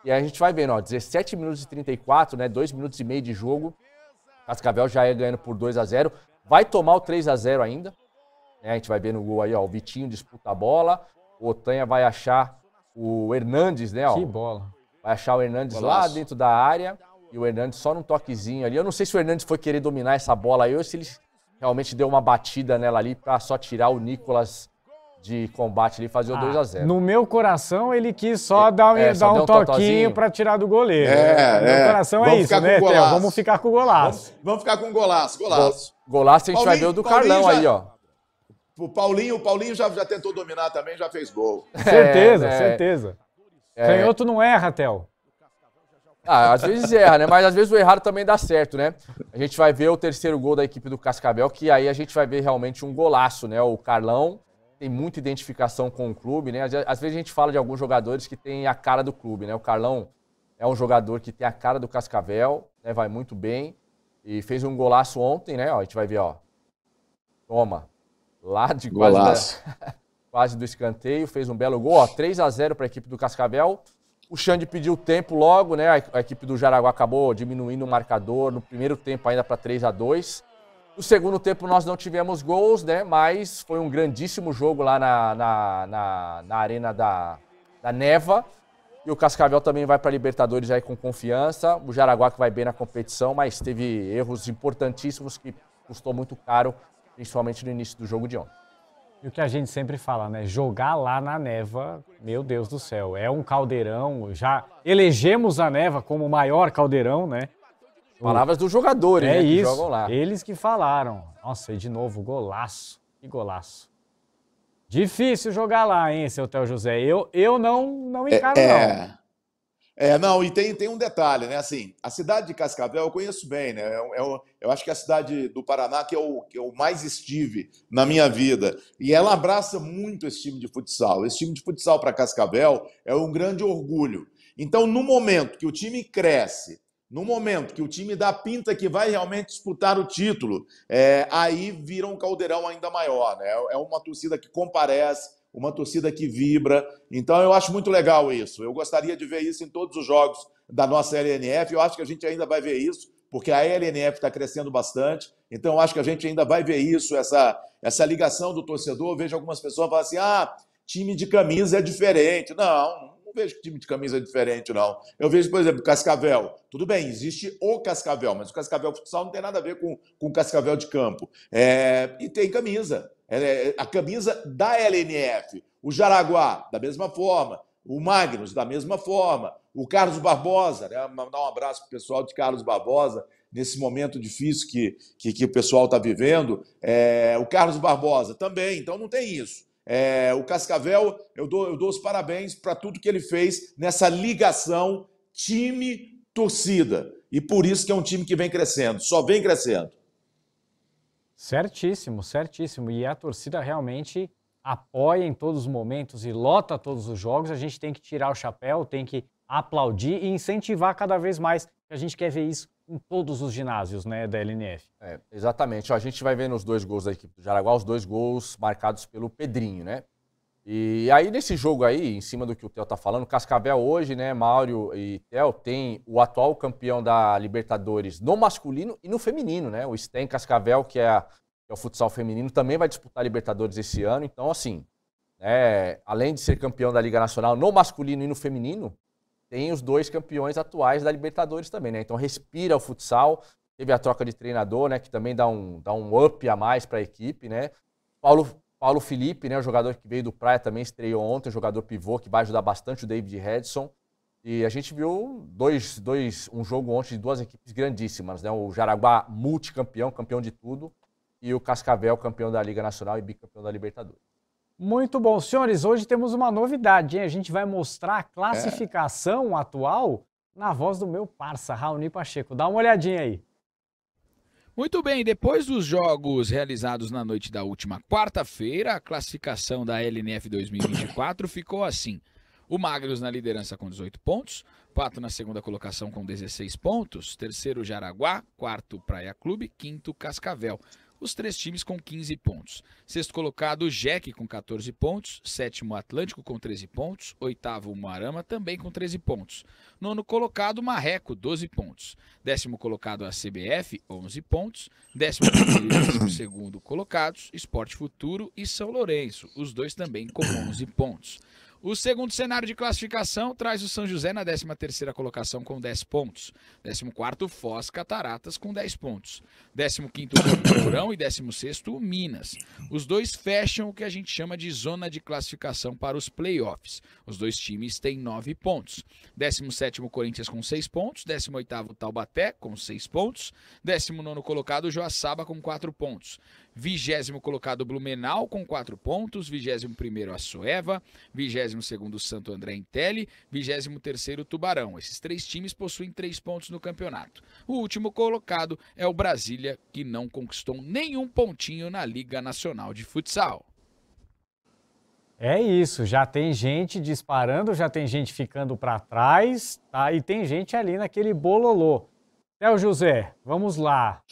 E aí a gente vai vendo, ó, 17 minutos e 34, né, 2 minutos e meio de jogo. Cascavel já é ganhando por 2 a 0 Vai tomar o 3 a 0 ainda. Né, a gente vai ver no gol aí, ó, o Vitinho disputa a bola. O Otanha vai achar o Hernandes, né? Ó, que bola. Vai achar o Hernandes lá dentro da área. E o Hernandes só num toquezinho ali. Eu não sei se o Hernandes foi querer dominar essa bola aí ou se ele realmente deu uma batida nela ali para só tirar o Nicolas de combate ali fazer o ah, 2 a 0 No meu coração, ele quis só é, dar, um, é, só dar um, um toquinho para tirar do goleiro. É, é. é né? é. Meu coração vamos é isso, né, Theo? Vamos ficar com o golaço. Vamos, vamos, ficar com o golaço, golaço. Go, golaço a gente Paulinho, vai ver o do Paulinho Carlão já, aí, ó. O Paulinho, o Paulinho já, já tentou dominar também, já fez gol. Certeza, certeza. Canhoto não erra, Theo. Ah, às vezes erra, né? Mas às vezes o errado também dá certo, né? A gente vai ver o terceiro gol da equipe do Cascavel, que aí a gente vai ver realmente um golaço, né? O Carlão tem muita identificação com o clube, né? Às vezes a gente fala de alguns jogadores que têm a cara do clube, né? O Carlão é um jogador que tem a cara do Cascavel, né? Vai muito bem e fez um golaço ontem, né? Ó, a gente vai ver, ó. Toma. Lá de golaço. (laughs) quase, do escanteio, fez um belo gol, ó, 3 a 0 para a equipe do Cascavel. O Xande pediu tempo logo, né? A, equipe do Jaraguá acabou diminuindo o marcador no primeiro tempo ainda para 3 a 2 No segundo tempo nós não tivemos gols, né? Mas foi um grandíssimo jogo lá na, na, na, na arena da, da Neva. E o Cascavel também vai para a Libertadores aí com confiança. O Jaraguá que vai bem na competição, mas teve erros importantíssimos que custou muito caro, principalmente no início do jogo de ontem. E o que a gente sempre fala, né? Jogar lá na neva, meu Deus do céu, é um caldeirão. Já elegemos a neva como o maior caldeirão, né? Palavras dos jogadores, é né, isso, que jogam lá. Eles que falaram. Nossa, e de novo, golaço. Que golaço. Difícil jogar lá, hein, seu Tel José? Eu, eu não, não é, encaro, é, não. É... É, não, e tem, tem um detalhe, né? Assim, a cidade de Cascavel eu conheço bem, né? Eu, é eu, é eu acho que é a cidade do Paraná que eu, que eu mais estive na minha vida. E ela abraça muito esse time de futsal. Esse time de futsal para Cascavel é um grande orgulho. Então, no momento que o time cresce, no momento que o time dá pinta que vai realmente disputar o título, é, aí vira um caldeirão ainda maior, né? É, é uma torcida que comparece, uma torcida que vibra. Então eu acho muito legal isso. Eu gostaria de ver isso em todos os jogos da nossa LNF. Eu acho que a gente ainda vai ver isso, porque a LNF está crescendo bastante. Então eu acho que a gente ainda vai ver isso, essa, essa ligação do torcedor. Eu vejo algumas pessoas falando assim: ah, time de camisa é diferente. Não, vejo time de camisa é diferente, não. Eu vejo, por exemplo, Cascavel. Tudo bem, existe o Cascavel, mas o Cascavel futsal não tem nada a ver com, com o Cascavel de campo. É, e tem camisa. É, a camisa da LNF. O Jaraguá, da mesma forma. O Magnus, da mesma forma. O Carlos Barbosa, né? mandar um abraço para o pessoal de Carlos Barbosa, nesse momento difícil que, que, que o pessoal está vivendo. É, o Carlos Barbosa também, então não tem isso. É, o Cascavel, eu dou, eu dou os parabéns para tudo que ele fez nessa ligação time-torcida. E por isso que é um time que vem crescendo, só vem crescendo. Certíssimo, certíssimo. E a torcida realmente apoia em todos os momentos e lota todos os jogos. A gente tem que tirar o chapéu, tem que aplaudir e incentivar cada vez mais a gente quer ver isso em todos os ginásios né, da LNF. É, exatamente. A gente vai ver nos dois gols da equipe do Jaraguá, os dois gols marcados pelo Pedrinho, né? E aí, nesse jogo aí, em cima do que o Theo tá falando, Cascavel hoje, né, Mauro e Theo, tem o atual campeão da Libertadores no masculino e no feminino, né? O Sten Cascavel, que é, a, que é o futsal feminino, também vai disputar a Libertadores esse ano. Então, assim, é, além de ser campeão da Liga Nacional no masculino e no feminino, tem os dois campeões atuais da Libertadores também, né? Então respira o futsal. Teve a troca de treinador, né? Que também dá um, dá um up a mais para a equipe, né? Paulo, Paulo Felipe, né? O jogador que veio do Praia também estreou ontem, jogador pivô que vai ajudar bastante o David Redson. E a gente viu dois, dois, um jogo ontem de duas equipes grandíssimas, né? O Jaraguá multicampeão, campeão de tudo, e o Cascavel campeão da Liga Nacional e bicampeão da Libertadores. Muito bom, senhores. Hoje temos uma novidade, hein? A gente vai mostrar a é. classificação é. atual na voz do meu parça, Raoni Pacheco. Dá uma olhadinha aí. Muito bem, depois dos jogos realizados na noite da última quarta-feira, a classificação da LNF 2024 (coughs) ficou assim. O Magnus na liderança com 18 pontos, Pato na segunda colocação com 16 pontos, terceiro Jaraguá, quarto Praia Clube, quinto Cascavel os três times com 15 pontos. Sexto colocado, o Jack com 14 pontos. Sétimo, Atlântico com 13 pontos. Oitavo, Marama também com 13 pontos. Nono colocado, Marreco, 12 pontos. Décimo colocado, a CBF, 11 pontos. Décimo décimo segundo colocados, Esporte Futuro e São Lourenço, os dois também com 11 pontos. O segundo cenário de classificação traz o São José na 13ª colocação com 10 pontos. 14º, Foz Cataratas com 10 pontos. 15º, Mourão e 16º, Minas. Os dois fecham o que a gente chama de zona de classificação para os playoffs. Os dois times têm 9 pontos. 17º, Corinthians com 6 pontos. 18º, Taubaté com 6 pontos. 19º colocado, Joaçaba com 4 pontos. Vigésimo colocado Blumenau com quatro pontos, vigésimo primeiro Soeva vigésimo segundo Santo André Intelli, vigésimo terceiro Tubarão. Esses três times possuem três pontos no campeonato. O último colocado é o Brasília, que não conquistou nenhum pontinho na Liga Nacional de Futsal. É isso, já tem gente disparando, já tem gente ficando para trás, tá? E tem gente ali naquele bololô. Léo José, vamos lá.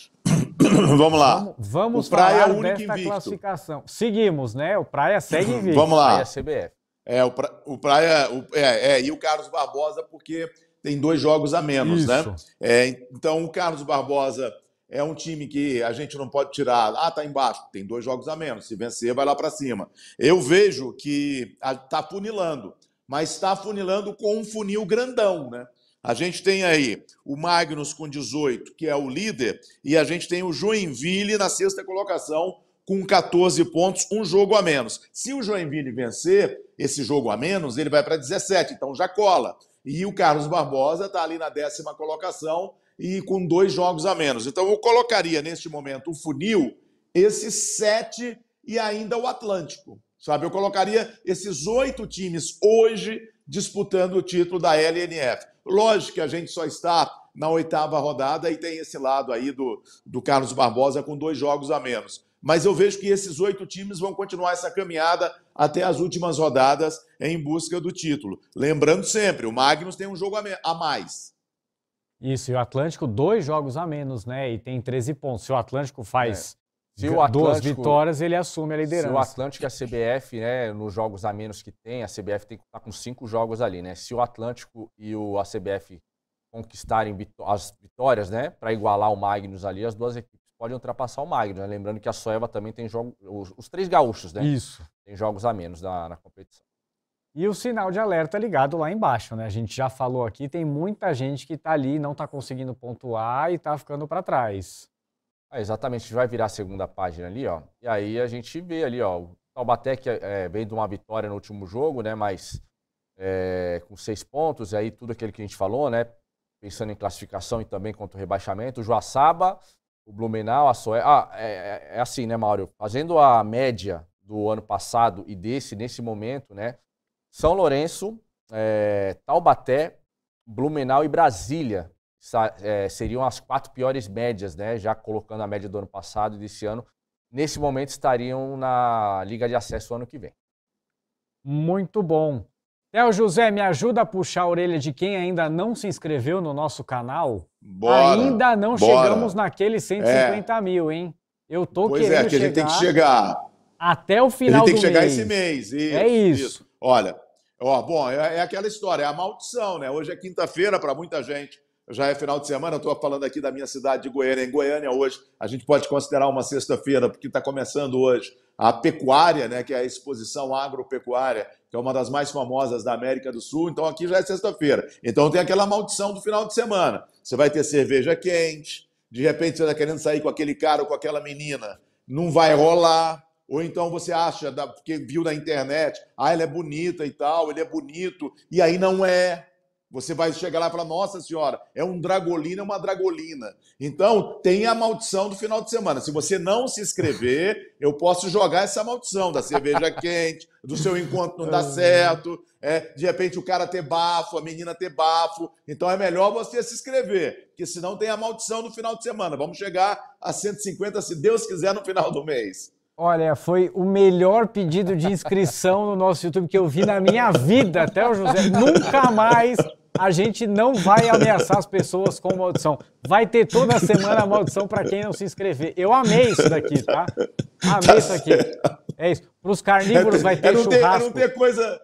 Vamos lá. Vamos, vamos o Praia é falar é único desta invicto. classificação. Seguimos, né? O Praia segue invicto. Vamos lá. Praia é, o, pra, o Praia... O, é, é, e o Carlos Barbosa, porque tem dois jogos a menos, né? Isso. né? É, então, o Carlos Barbosa é um time que a gente não pode tirar. Ah, tá embaixo. Tem dois jogos a menos. Se vencer, vai lá para cima. Eu vejo que tá funilando, mas está funilando com um funil grandão, né? A gente tem aí o Magnus com 18, que é o líder, e a gente tem o Joinville na sexta colocação com 14 pontos, um jogo a menos. Se o Joinville vencer esse jogo a menos, ele vai para 17, então já cola. E o Carlos Barbosa está ali na décima colocação e com dois jogos a menos. Então eu colocaria neste momento o funil, esses sete e ainda o Atlântico, sabe? Eu colocaria esses oito times hoje disputando o título da LNF. Lógico que a gente só está na oitava rodada e tem esse lado aí do, do Carlos Barbosa com dois jogos a menos. Mas eu vejo que esses oito times vão continuar essa caminhada até as últimas rodadas em busca do título. Lembrando sempre, o Magnus tem um jogo a mais. Isso, e o Atlântico, dois jogos a menos, né? E tem 13 pontos. Se o Atlântico faz é se o duas vitórias, ele assume a liderança. Se o Atlântico e a CBF, né, nos jogos a menos que tem, a CBF tem que estar com cinco jogos ali, né? Se o Atlântico e o, a CBF conquistarem as vitórias, né, para igualar o Magnus ali, as duas equipes podem ultrapassar o Magnus. Né? Lembrando que a Soeva também tem jogos, os, três gaúchos, né? Isso. Tem jogos a menos na, na competição. E o sinal de alerta ligado lá embaixo, né? A gente já falou aqui, tem muita gente que está ali, não está conseguindo pontuar e está ficando para trás. Ah, exatamente, a gente vai virar a segunda página ali, ó. E aí a gente vê ali, ó, o Taubaté que é, vem de uma vitória no último jogo, né? Mas é, com seis pontos, e aí tudo aquilo que a gente falou, né? Pensando em classificação e também contra o rebaixamento. O Joaçaba, o Blumenau, a Soé. Ah, é, é, é assim, né, Mauro? Fazendo a média do ano passado e desse, nesse momento, né? São Lourenço, é, Taubaté, Blumenau e Brasília é, seriam as quatro piores médias, né? Já colocando a média do ano passado e desse ano, nesse momento estariam na Liga de Acesso ano que vem. Muito bom. Théo José, me ajuda a puxar a orelha de quem ainda não se inscreveu no nosso canal? Bora, ainda não bora. chegamos naqueles 150 é. mil, hein? Eu tô pois é, querendo é, que a gente tem que chegar até o final do mês. A gente tem que chegar mês. esse mês. É isso, é isso. isso. Olha, ó, bom, é, é aquela história, é a maldição, né? Hoje é quinta-feira para muita gente já é final de semana, estou falando aqui da minha cidade de Goiânia. Em Goiânia, hoje, a gente pode considerar uma sexta-feira, porque está começando hoje a pecuária, né, que é a exposição agropecuária, que é uma das mais famosas da América do Sul. Então, aqui já é sexta-feira. Então, tem aquela maldição do final de semana. Você vai ter cerveja quente, de repente você está querendo sair com aquele cara ou com aquela menina. Não vai rolar. Ou então você acha, porque viu na internet, ah, ela é bonita e tal, ele é bonito, e aí não é você vai chegar lá e falar: Nossa Senhora, é um dragolina, é uma dragolina. Então, tem a maldição do final de semana. Se você não se inscrever, eu posso jogar essa maldição da cerveja (laughs) quente, do seu encontro não ah. dar certo, é, de repente o cara ter bafo, a menina ter bafo. Então, é melhor você se inscrever, porque senão tem a maldição do final de semana. Vamos chegar a 150, se Deus quiser, no final do mês. Olha, foi o melhor pedido de inscrição no nosso YouTube que eu vi na minha vida, até o José. Nunca mais a gente não vai ameaçar as pessoas com maldição. Vai ter toda semana maldição para quem não se inscrever. Eu amei isso daqui, tá? Amei tá isso aqui. É isso. Para os carnívoros vai ter é churrasco. Ter, é não ter coisa...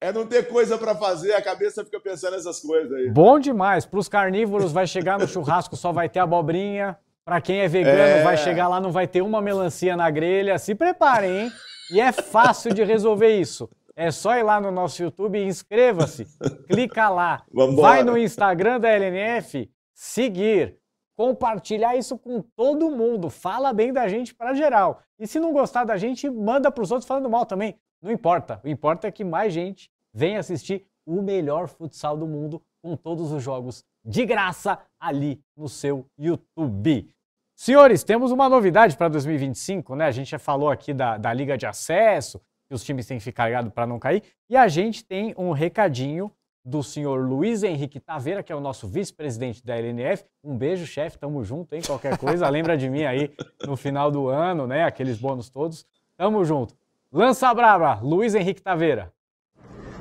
É não ter coisa para fazer, a cabeça fica pensando nessas coisas aí. Bom demais. Para os carnívoros vai chegar no churrasco, só vai ter abobrinha, para quem é vegano, é... vai chegar lá, não vai ter uma melancia na grelha. Se preparem, hein? E é fácil de resolver isso. É só ir lá no nosso YouTube e inscreva-se. Clica lá. Vambora. Vai no Instagram da LNF, seguir. Compartilhar isso com todo mundo. Fala bem da gente para geral. E se não gostar da gente, manda para os outros falando mal também. Não importa. O importante é que mais gente venha assistir o melhor futsal do mundo com todos os jogos de graça ali no seu YouTube. Senhores, temos uma novidade para 2025, né? A gente já falou aqui da, da Liga de Acesso, que os times têm que ficar ligados para não cair, e a gente tem um recadinho do senhor Luiz Henrique Taveira, que é o nosso vice-presidente da LNF. Um beijo, chefe, tamo junto, hein? Qualquer coisa, lembra de mim aí no final do ano, né? Aqueles bônus todos. Tamo junto. Lança brava, Luiz Henrique Taveira.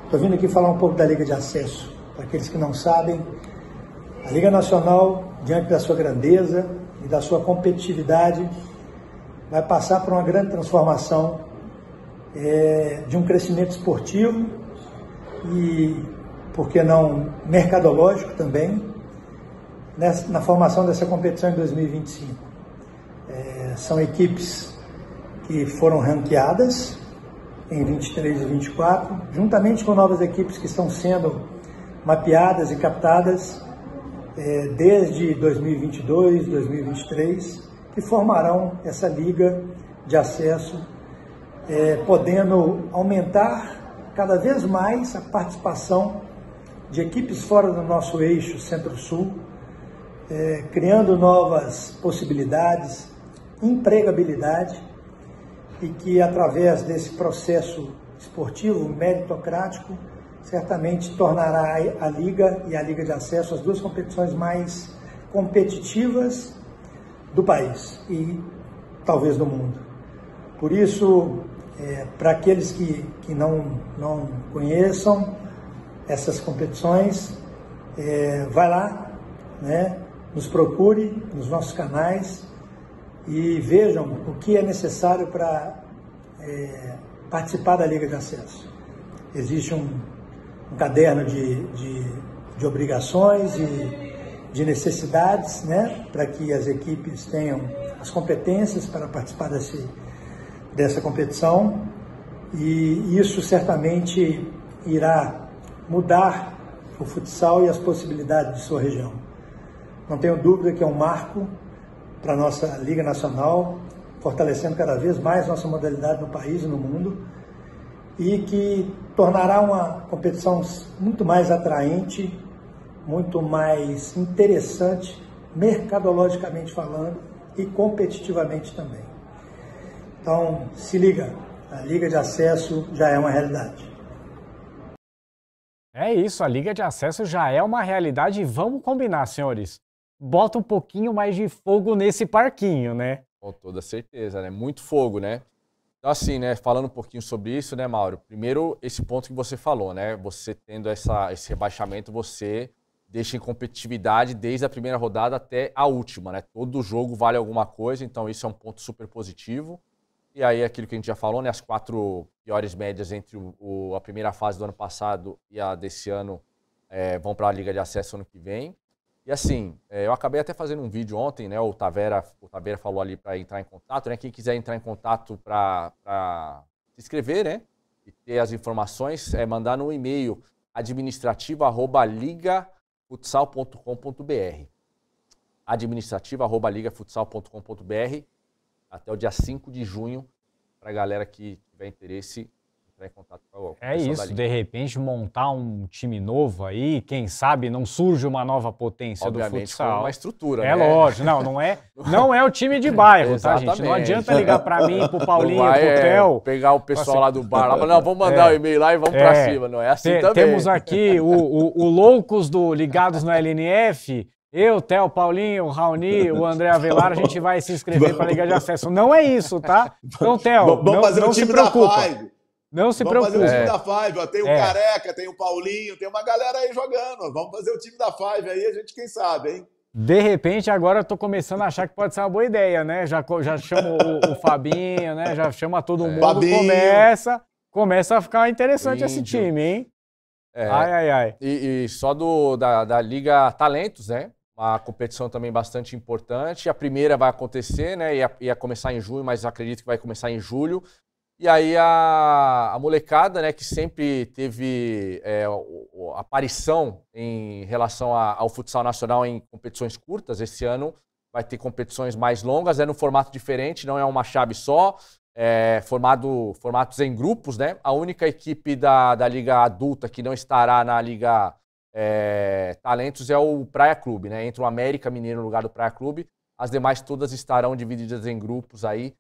Tô vindo aqui falar um pouco da Liga de Acesso. Para aqueles que não sabem, a Liga Nacional, diante da sua grandeza e da sua competitividade, vai passar por uma grande transformação é, de um crescimento esportivo e, por que não, mercadológico também, nessa, na formação dessa competição em 2025. É, são equipes que foram ranqueadas em 23 e 24, juntamente com novas equipes que estão sendo mapeadas e captadas é, desde 2022, 2023, que formarão essa liga de acesso, é, podendo aumentar cada vez mais a participação de equipes fora do nosso eixo Centro-Sul, é, criando novas possibilidades, empregabilidade e que através desse processo esportivo meritocrático certamente tornará a Liga e a Liga de Acesso as duas competições mais competitivas do país e talvez do mundo. Por isso, é, para aqueles que, que não, não conheçam essas competições, é, vai lá, né, nos procure nos nossos canais e vejam o que é necessário para é, participar da Liga de Acesso. Existe um um caderno de, de, de obrigações e de necessidades, né, para que as equipes tenham as competências para participar desse, dessa competição. E isso certamente irá mudar o futsal e as possibilidades de sua região. Não tenho dúvida que é um marco para a nossa Liga Nacional, fortalecendo cada vez mais nossa modalidade no país e no mundo e que tornará uma competição muito mais atraente, muito mais interessante, mercadologicamente falando e competitivamente também. Então, se liga, a Liga de Acesso já é uma realidade. É isso, a Liga de Acesso já é uma realidade e vamos combinar, senhores. Bota um pouquinho mais de fogo nesse parquinho, né? Com toda certeza, né? Muito fogo, né? Então, assim, né, falando um pouquinho sobre isso, né, Mauro? Primeiro, esse ponto que você falou, né? Você tendo essa, esse rebaixamento, você deixa em competitividade desde a primeira rodada até a última, né? Todo jogo vale alguma coisa, então isso é um ponto super positivo. E aí, aquilo que a gente já falou, né? As quatro piores médias entre o, o a primeira fase do ano passado e a desse ano é, vão para a Liga de Acesso ano que vem. E assim, é, eu acabei até fazendo um vídeo ontem, né? O Tavera, o Tavera falou ali para entrar em contato, né? Quem quiser entrar em contato para se inscrever, né? E ter as informações, é mandar no e-mail administrativa@ligafutsal.com.br. administrativa@ligafutsal.com.br até o dia 5 de junho para a galera que tiver interesse entrar em contato com a É isso, de repente montar um time novo aí, quem sabe não surge uma nova potência Obviamente, do futsal. Com uma estrutura, É né? lógico, não, não é, não é o time de bairro, tá, gente? Não adianta ligar para mim, pro (laughs) Paulinho, pro é, Theo. É pegar o pessoal assim, lá do bar, lá, (laughs) não, vamos mandar é, o é, um e-mail lá e vamos é, para cima, não é assim te, também. Temos aqui o, o, o Loucos do Ligados no LNF, eu, Theo, Paulinho, Raoni, o André Avelar, a gente vai se inscrever (laughs) para a Liga de Acesso. Não é isso, tá? Então, Theo, vamos não, fazer não um time se preocupa. Da não se preocupe. Vamos fazer o time da Five. Ó. Tem o é. Careca, tem o Paulinho, tem uma galera aí jogando. Vamos fazer o time da Five aí, a gente quem sabe, hein? De repente, agora eu tô começando a achar que pode ser uma boa ideia, né? Já, já chamo o, o Fabinho, né? Já chama todo é. mundo. Fabinho. Começa, começa a ficar interessante Índio. esse time, hein? É. Ai, ai, ai. E, e só do, da, da Liga Talentos, né? Uma competição também bastante importante. A primeira vai acontecer, né? Ia, ia começar em junho, mas acredito que vai começar em julho. E aí a, a molecada, né, que sempre teve é, o, a aparição em relação a, ao futsal nacional em competições curtas, esse ano vai ter competições mais longas, é num formato diferente, não é uma chave só, é, formado, formatos em grupos, né? A única equipe da, da Liga Adulta que não estará na Liga é, Talentos é o Praia Clube, né? Entre o América Mineiro no lugar do Praia Clube, as demais todas estarão divididas em grupos aí.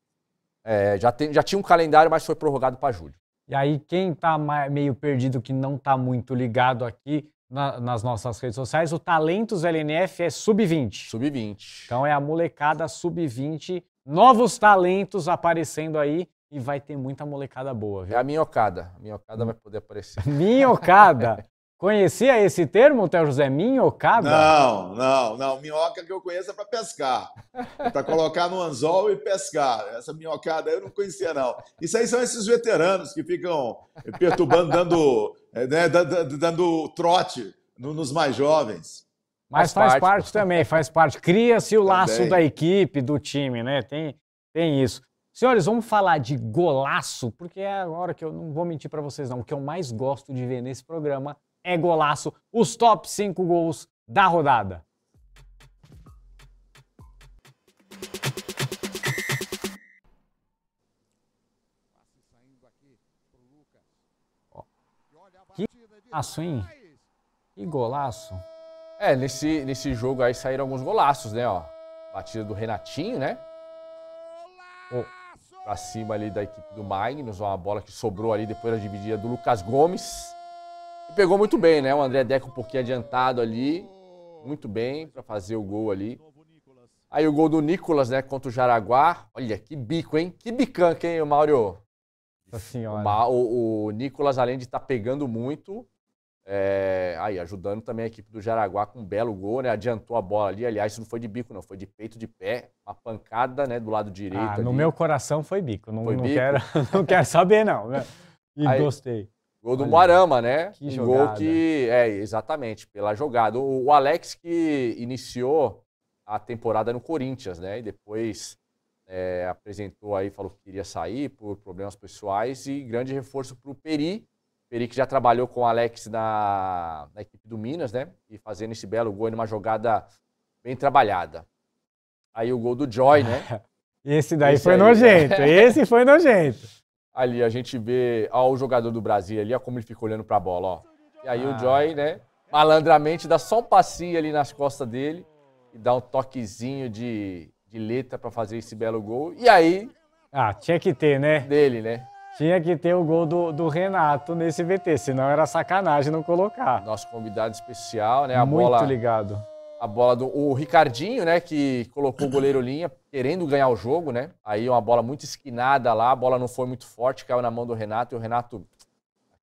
É, já, tem, já tinha um calendário, mas foi prorrogado para julho. E aí, quem está meio perdido, que não está muito ligado aqui na, nas nossas redes sociais, o Talentos LNF é sub-20. Sub-20. Então é a molecada sub-20, novos talentos aparecendo aí e vai ter muita molecada boa, viu? É a minhocada. A minhocada vai poder aparecer. (laughs) Minhocada? (laughs) Conhecia esse termo, Théo José? Minhocada? Não, não, não. Minhoca que eu conheço é para pescar. É para colocar no anzol e pescar. Essa minhocada eu não conhecia, não. Isso aí são esses veteranos que ficam perturbando, dando, é, né, dando, trote nos mais jovens. Mas faz, faz parte. parte. também, faz parte. Cria-se o laço da equipe, do time, né? Tem, tem isso. Senhores, vamos falar de golaço, porque é a hora que eu não vou mentir para vocês, não. O que eu mais gosto de ver nesse programa é golaço. Os top 5 gols da rodada. Que golaço, hein? Que golaço. É, nesse, nesse jogo aí saíram alguns golaços, né? Ó. Batida do Renatinho, né? Oh, pra cima ali da equipe do Magnus, uma bola que sobrou ali depois da dividida do Lucas Gomes. E pegou muito bem, né? O André Deco um pouquinho adiantado ali. Muito bem para fazer o gol ali. Aí o gol do Nicolas, né, contra o Jaraguá. Olha, que bico, hein? Que bicanca, hein, Mauro? Senhora. O, o, Nicolas, além de estar tá pegando muito, é, aí ajudando também a equipe do Jaraguá com um belo gol, né? Adiantou a bola ali. Aliás, isso não foi de bico, não, foi de peito de pé, uma pancada, né, do lado direito. Ah, no ali. meu coração foi bico. Não, foi não bico? quero, (laughs) não quero saber não. Né? (laughs) E aí, gostei. Gol do Moarama, né? Que um jogada. gol que. É, exatamente, pela jogada. O, o, Alex que iniciou a temporada no Corinthians, né? E depois é, apresentou aí, falou que queria sair por problemas pessoais e grande reforço para o Peri. Peri que já trabalhou com o Alex na, na equipe do Minas, né? E fazendo esse belo gol numa jogada bem trabalhada. Aí o gol do Joy, né? (laughs) esse daí esse foi aí, nojento, esse foi nojento. (laughs) Ali a gente vê ó, o jogador do Brasil ali, ó, como ele fica olhando pra bola, ó. E aí ah. o Joy, né, malandramente dá só um passinho ali nas costas dele e dá um toquezinho de, de letra para fazer esse belo gol. E aí. Ah, tinha que ter, né? Dele, né? Tinha que ter o gol do, do Renato nesse VT, senão era sacanagem não colocar. Nosso convidado especial, né? A Muito bola ligado a bola do o Ricardinho, né, que colocou o goleiro linha querendo ganhar o jogo, né? Aí uma bola muito esquinada lá, a bola não foi muito forte, caiu na mão do Renato e o Renato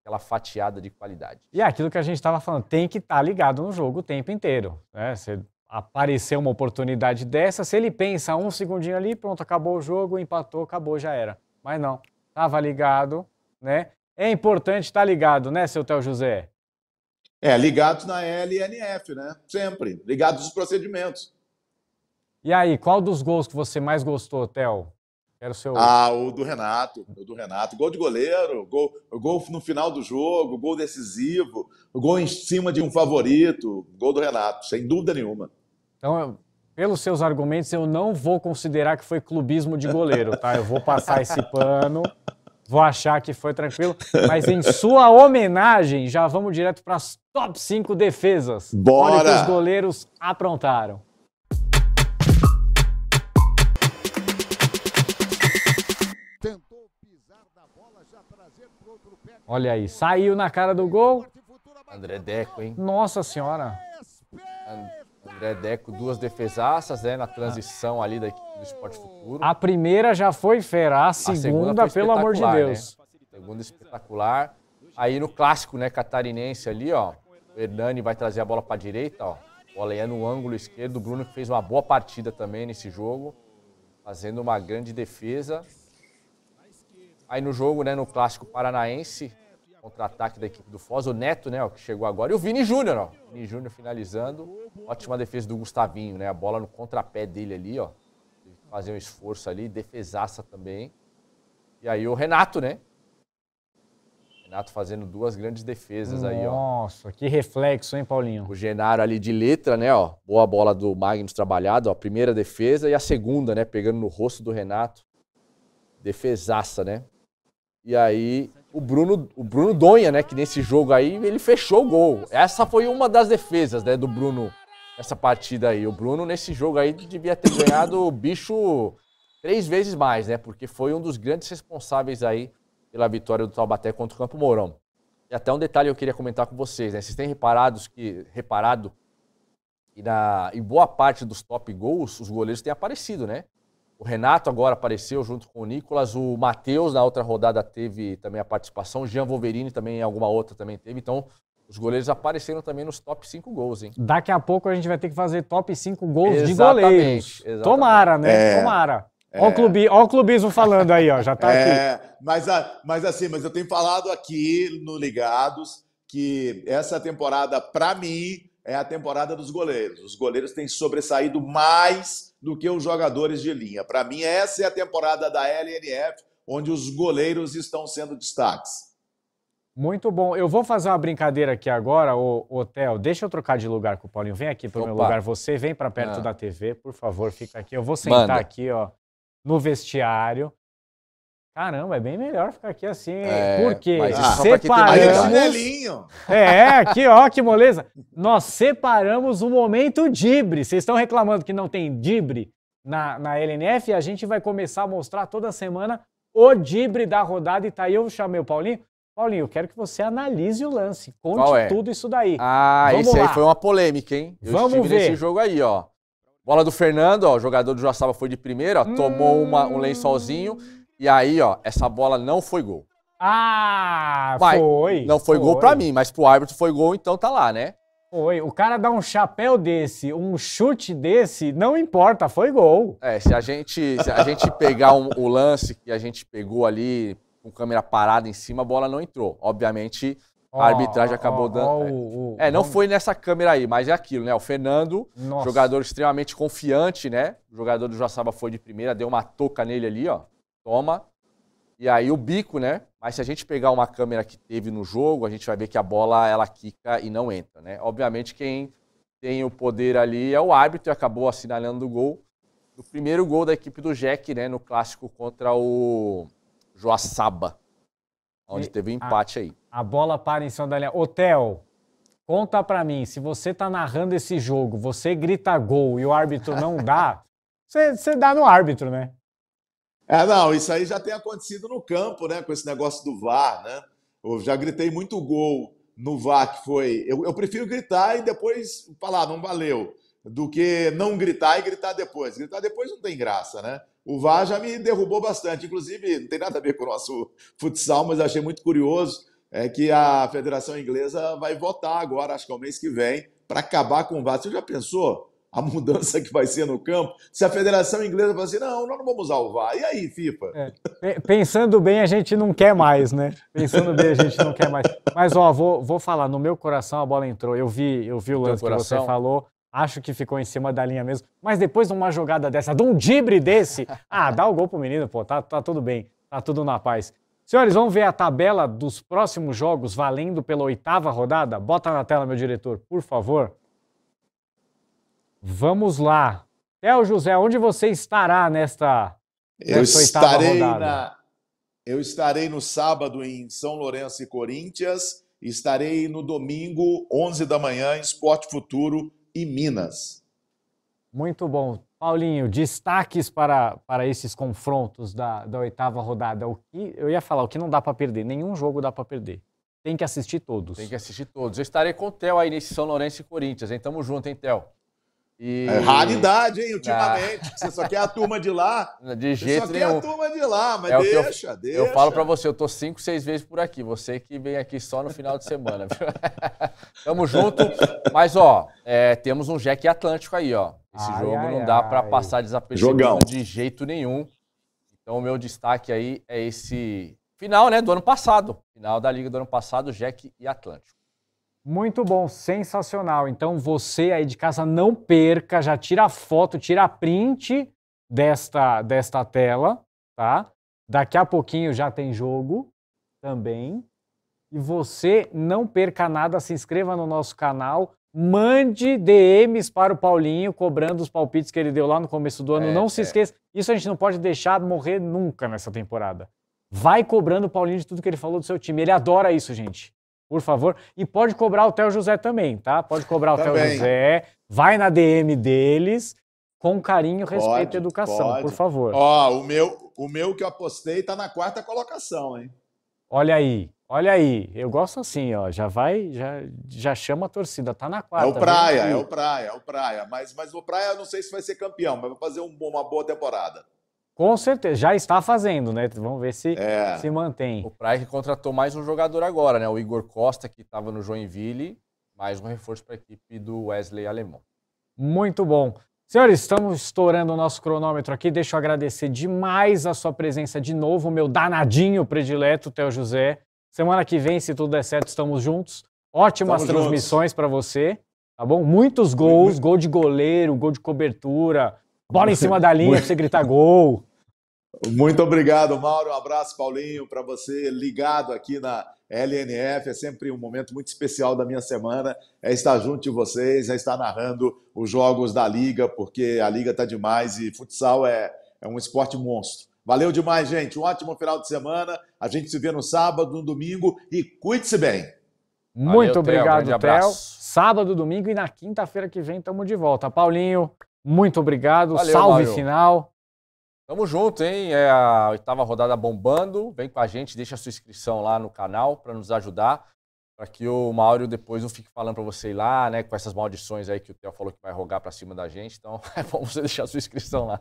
aquela fatiada de qualidade. E é aquilo que a gente estava falando, tem que estar tá ligado no jogo o tempo inteiro, né? se aparecer uma oportunidade dessa, se ele pensa um segundinho ali, pronto, acabou o jogo, empatou, acabou, já era. Mas não, estava ligado, né? É importante estar tá ligado, né, seu Theo José? É, ligados na LNF, né? Sempre. Ligados os procedimentos. E aí, qual dos gols que você mais gostou, Theo? Era o seu... Ah, o do Renato. O do Renato. Gol de goleiro, gol, gol no final do jogo, gol decisivo, gol em cima de um favorito. Gol do Renato, sem dúvida nenhuma. Então, pelos seus argumentos, eu não vou considerar que foi clubismo de goleiro, tá? Eu vou passar esse pano. (laughs) vou achar que foi tranquilo. Mas em sua homenagem, já vamos direto para as top 5 defesas. Bora! Olha que os goleiros aprontaram. Olha aí, saiu na cara do gol. André Deco, hein? Nossa senhora. And... André Deco, duas defesaças né, na transição ali da, do Esporte Futuro. A primeira já foi fera, a segunda, a segunda pelo amor de Deus. Né? Segunda espetacular. Aí no clássico né, catarinense ali, ó, o Hernani vai trazer a bola para a direita, ó. Bola aí é no ângulo esquerdo. O Bruno fez uma boa partida também nesse jogo, fazendo uma grande defesa. Aí no jogo, né, no clássico paranaense, Contra-ataque da equipe do Foz, o Neto, né, ó, que chegou agora, e o Vini Júnior, ó. Vini Júnior finalizando. Ótima defesa do Gustavinho, né? A bola no contrapé dele ali, ó. Fazer um esforço ali, defesaça também. E aí o Renato, né? Renato fazendo duas grandes defesas Nossa, aí, ó. Nossa, que reflexo, hein, Paulinho? O Genaro ali de letra, né, ó. Boa bola do Magnus trabalhado, ó. Primeira defesa e a segunda, né, pegando no rosto do Renato. Defesaça, né? E aí o Bruno, o Bruno Donha, né, que nesse jogo aí ele fechou o gol. Essa foi uma das defesas, né, do Bruno essa partida aí. O Bruno nesse jogo aí devia ter ganhado o bicho três vezes mais, né, porque foi um dos grandes responsáveis aí pela vitória do Taubaté contra o Campo Mourão. E até um detalhe eu queria comentar com vocês, né? Vocês têm reparados que reparado que na em boa parte dos top gols os goleiros têm aparecido, né? O Renato agora apareceu junto com o Nicolas. O Matheus, na outra rodada, teve também a participação. O Jean Wolverine também, em alguma outra, também teve. Então, os goleiros apareceram também nos top 5 gols, hein? Daqui a pouco a gente vai ter que fazer top 5 gols exatamente, de goleiros. Exatamente. Tomara, né? É, Tomara. É. Ó, o clubi, ó o clubismo falando aí, ó. Já tá (laughs) é, aqui. Mas, mas assim, mas eu tenho falado aqui no Ligados que essa temporada, para mim, é a temporada dos goleiros. Os goleiros têm sobressaído mais do que os jogadores de linha. Para mim, essa é a temporada da LNF, onde os goleiros estão sendo destaques. Muito bom. Eu vou fazer uma brincadeira aqui agora, O ô Theo. Deixa eu trocar de lugar com o Paulinho. Vem aqui para o meu lugar. Você vem para perto ah. da TV, por favor, fica aqui. Eu vou sentar Manda. aqui, ó, no vestiário. Caramba, é bem melhor ficar aqui assim. É, Por quê? Separamos. É, é, aqui, ó, que moleza. Nós separamos o momento dibre. Vocês estão reclamando que não tem dibre na, na LNF? A gente vai começar a mostrar toda semana o dibre da rodada. E tá aí, eu chamei o Paulinho. Paulinho, eu quero que você analise o lance. Conte é? tudo isso daí. Ah, Vamos esse lá. aí foi uma polêmica, hein? Eu Vamos ver. esse jogo aí, ó. Bola do Fernando, ó, o jogador do Joaçaba foi de primeira, ó, hum... tomou uma, um lençolzinho. E aí, ó, essa bola não foi gol. Ah, Mas foi. Não foi, foi, gol pra mim, mas pro árbitro foi gol, então tá lá, né? Foi. O cara dá um chapéu desse, um chute desse, não importa, foi gol. É, se a gente, se a gente pegar um, o lance que a gente pegou ali com câmera parada em cima, a bola não entrou. Obviamente, a arbitragem acabou oh, dando. Oh, é, não foi nessa câmera aí, mas é aquilo, né? O Fernando, Nossa. jogador extremamente confiante, né? O jogador do Joaçaba foi de primeira, deu uma touca nele ali, ó toma, e aí o bico, né? Mas se a gente pegar uma câmera que teve no jogo, a gente vai ver que a bola ela quica e não entra, né? Obviamente quem tem o poder ali é o árbitro e acabou assinalando o gol o primeiro gol da equipe do Jack, né, no clássico contra o Joaçaba, onde e teve um empate a, aí. A bola para em cima da linha. Hotel, conta para mim, se você tá narrando esse jogo, você grita gol e o árbitro não dá, (laughs) você dá no árbitro, né? É, não, isso aí já tem acontecido no campo, né? Com esse negócio do VAR, né? Eu já gritei muito gol no VAR que foi. Eu, eu prefiro gritar e depois falar, não valeu, do que não gritar e gritar depois. Gritar depois não tem graça, né? O VAR já me derrubou bastante. Inclusive, não tem nada a ver com o nosso futsal, mas achei muito curioso é que a Federação Inglesa vai votar agora, acho que é o mês que vem, para acabar com o VAR. Você já pensou? a mudança que vai ser no campo, se a federação inglesa falar assim, não, nós não vamos usar o VAR. E aí, FIFA? É, pensando bem, a gente não quer mais, né? Pensando bem, a gente não quer mais. Mas, ó, vou, vou falar, no meu coração a bola entrou. Eu vi, eu vi o lance que você falou. Acho que ficou em cima da linha mesmo. Mas depois de uma jogada dessa, de um dibre desse, (laughs) ah, dá o gol pro menino, pô, tá, tá tudo bem, tá tudo na paz. Senhores, vamos ver a tabela dos próximos jogos valendo pela oitava rodada? Bota na tela, meu diretor, por favor. Vamos lá. Theo José, onde você estará nesta, eu estarei na, Eu estarei no sábado em São Lourenço e Corinthians, estarei no domingo, 11 da manhã, em Esporte Futuro e Minas. Muito bom. Paulinho, destaques para, para esses confrontos da, da oitava rodada. O que, eu ia falar, o que não dá para perder? Nenhum jogo dá para perder. Tem que assistir todos. Tem que assistir todos. Eu estarei com o Theo aí nesse São Lourenço e Corinthians, hein? Tamo junto, hein, Theo? É e... É raridade, hein, ultimamente. Ah. Você só quer a turma de lá. (laughs) De jeito você só nenhum. quer a turma de lá, mas é deixa, eu, deixa. Eu falo para você, eu tô cinco, seis vezes por aqui. Você que vem aqui só no final de semana. (laughs) Tamo junto. Mas, ó, é, temos um Jack Atlântico aí, ó. Esse ai, jogo ai, não dá para passar desapercebido Jogão. de jeito nenhum. Então, o meu destaque aí é esse final, né, do ano passado. Final da Liga do ano passado, Jack e Atlântico. Muito bom, sensacional. Então você aí de casa não perca, já tira foto, tira print desta, desta tela, tá? Daqui a pouquinho já tem jogo também. E você não perca nada, se inscreva no nosso canal, mande DMs para o Paulinho, cobrando os palpites que ele deu lá no começo do ano. É, não se é. esqueça, isso a gente não pode deixar morrer nunca nessa temporada. Vai cobrando o Paulinho de tudo que ele falou do seu time. Ele adora isso, gente por favor. E pode cobrar o Theo José também, tá? Pode cobrar o também. Theo José. Vai na DM deles. Com carinho, respeito e educação, pode. por favor. Ó, o meu, o meu que eu apostei tá na quarta colocação, hein? Olha aí, olha aí. Eu gosto assim, ó. Já vai, já, já chama a torcida, tá na quarta. É o Praia, é o Praia, é o Praia. Mas, mas o Praia, não sei se vai ser campeão, mas vai fazer uma boa temporada. Com certeza, já está fazendo, né? Vamos ver se é. se mantém. O Praia contratou mais um jogador agora, né? O Igor Costa, que estava no Joinville, mais um reforço para a equipe do Wesley Alemão. Muito bom. Senhores, estamos estourando o nosso cronômetro aqui. Deixa eu agradecer demais a sua presença de novo, meu danadinho predileto, Theo José. Semana que vem, se tudo der certo, estamos juntos. Ótimas estamos transmissões para você, tá bom? Muitos gols, gol de goleiro, gol de cobertura, bola em cima da (laughs) linha para você gritar gol. Muito obrigado, Mauro. Um abraço, Paulinho, para você ligado aqui na LNF. É sempre um momento muito especial da minha semana. É estar junto de vocês, é estar narrando os jogos da Liga, porque a Liga está demais e futsal é, é um esporte monstro. Valeu demais, gente. Um ótimo final de semana. A gente se vê no sábado, no domingo e cuide-se bem. Muito Valeu, obrigado, Théo. Theo. Sábado, domingo e na quinta-feira que vem estamos de volta. Paulinho, muito obrigado. Valeu, Salve Mario. final. Tamo junto, hein? É a oitava rodada bombando. Vem com a gente, deixa a sua inscrição lá no canal para nos ajudar, para que o Mauro depois não fique falando para você ir lá, né? Com essas maldições aí que o Theo falou que vai rogar para cima da gente. Então (laughs) é bom você deixar a sua inscrição lá.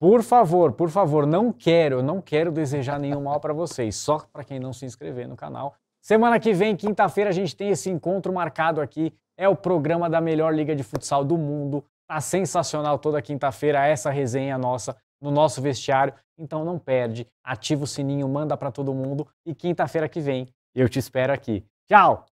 Por favor, por favor, não quero, não quero desejar nenhum mal para vocês, só para quem não se inscrever no canal. Semana que vem, quinta-feira, a gente tem esse encontro marcado aqui. É o programa da melhor liga de futsal do mundo. Tá sensacional toda quinta-feira essa resenha nossa no nosso vestiário. Então não perde, ativa o sininho, manda para todo mundo e quinta-feira que vem eu te espero aqui. Tchau!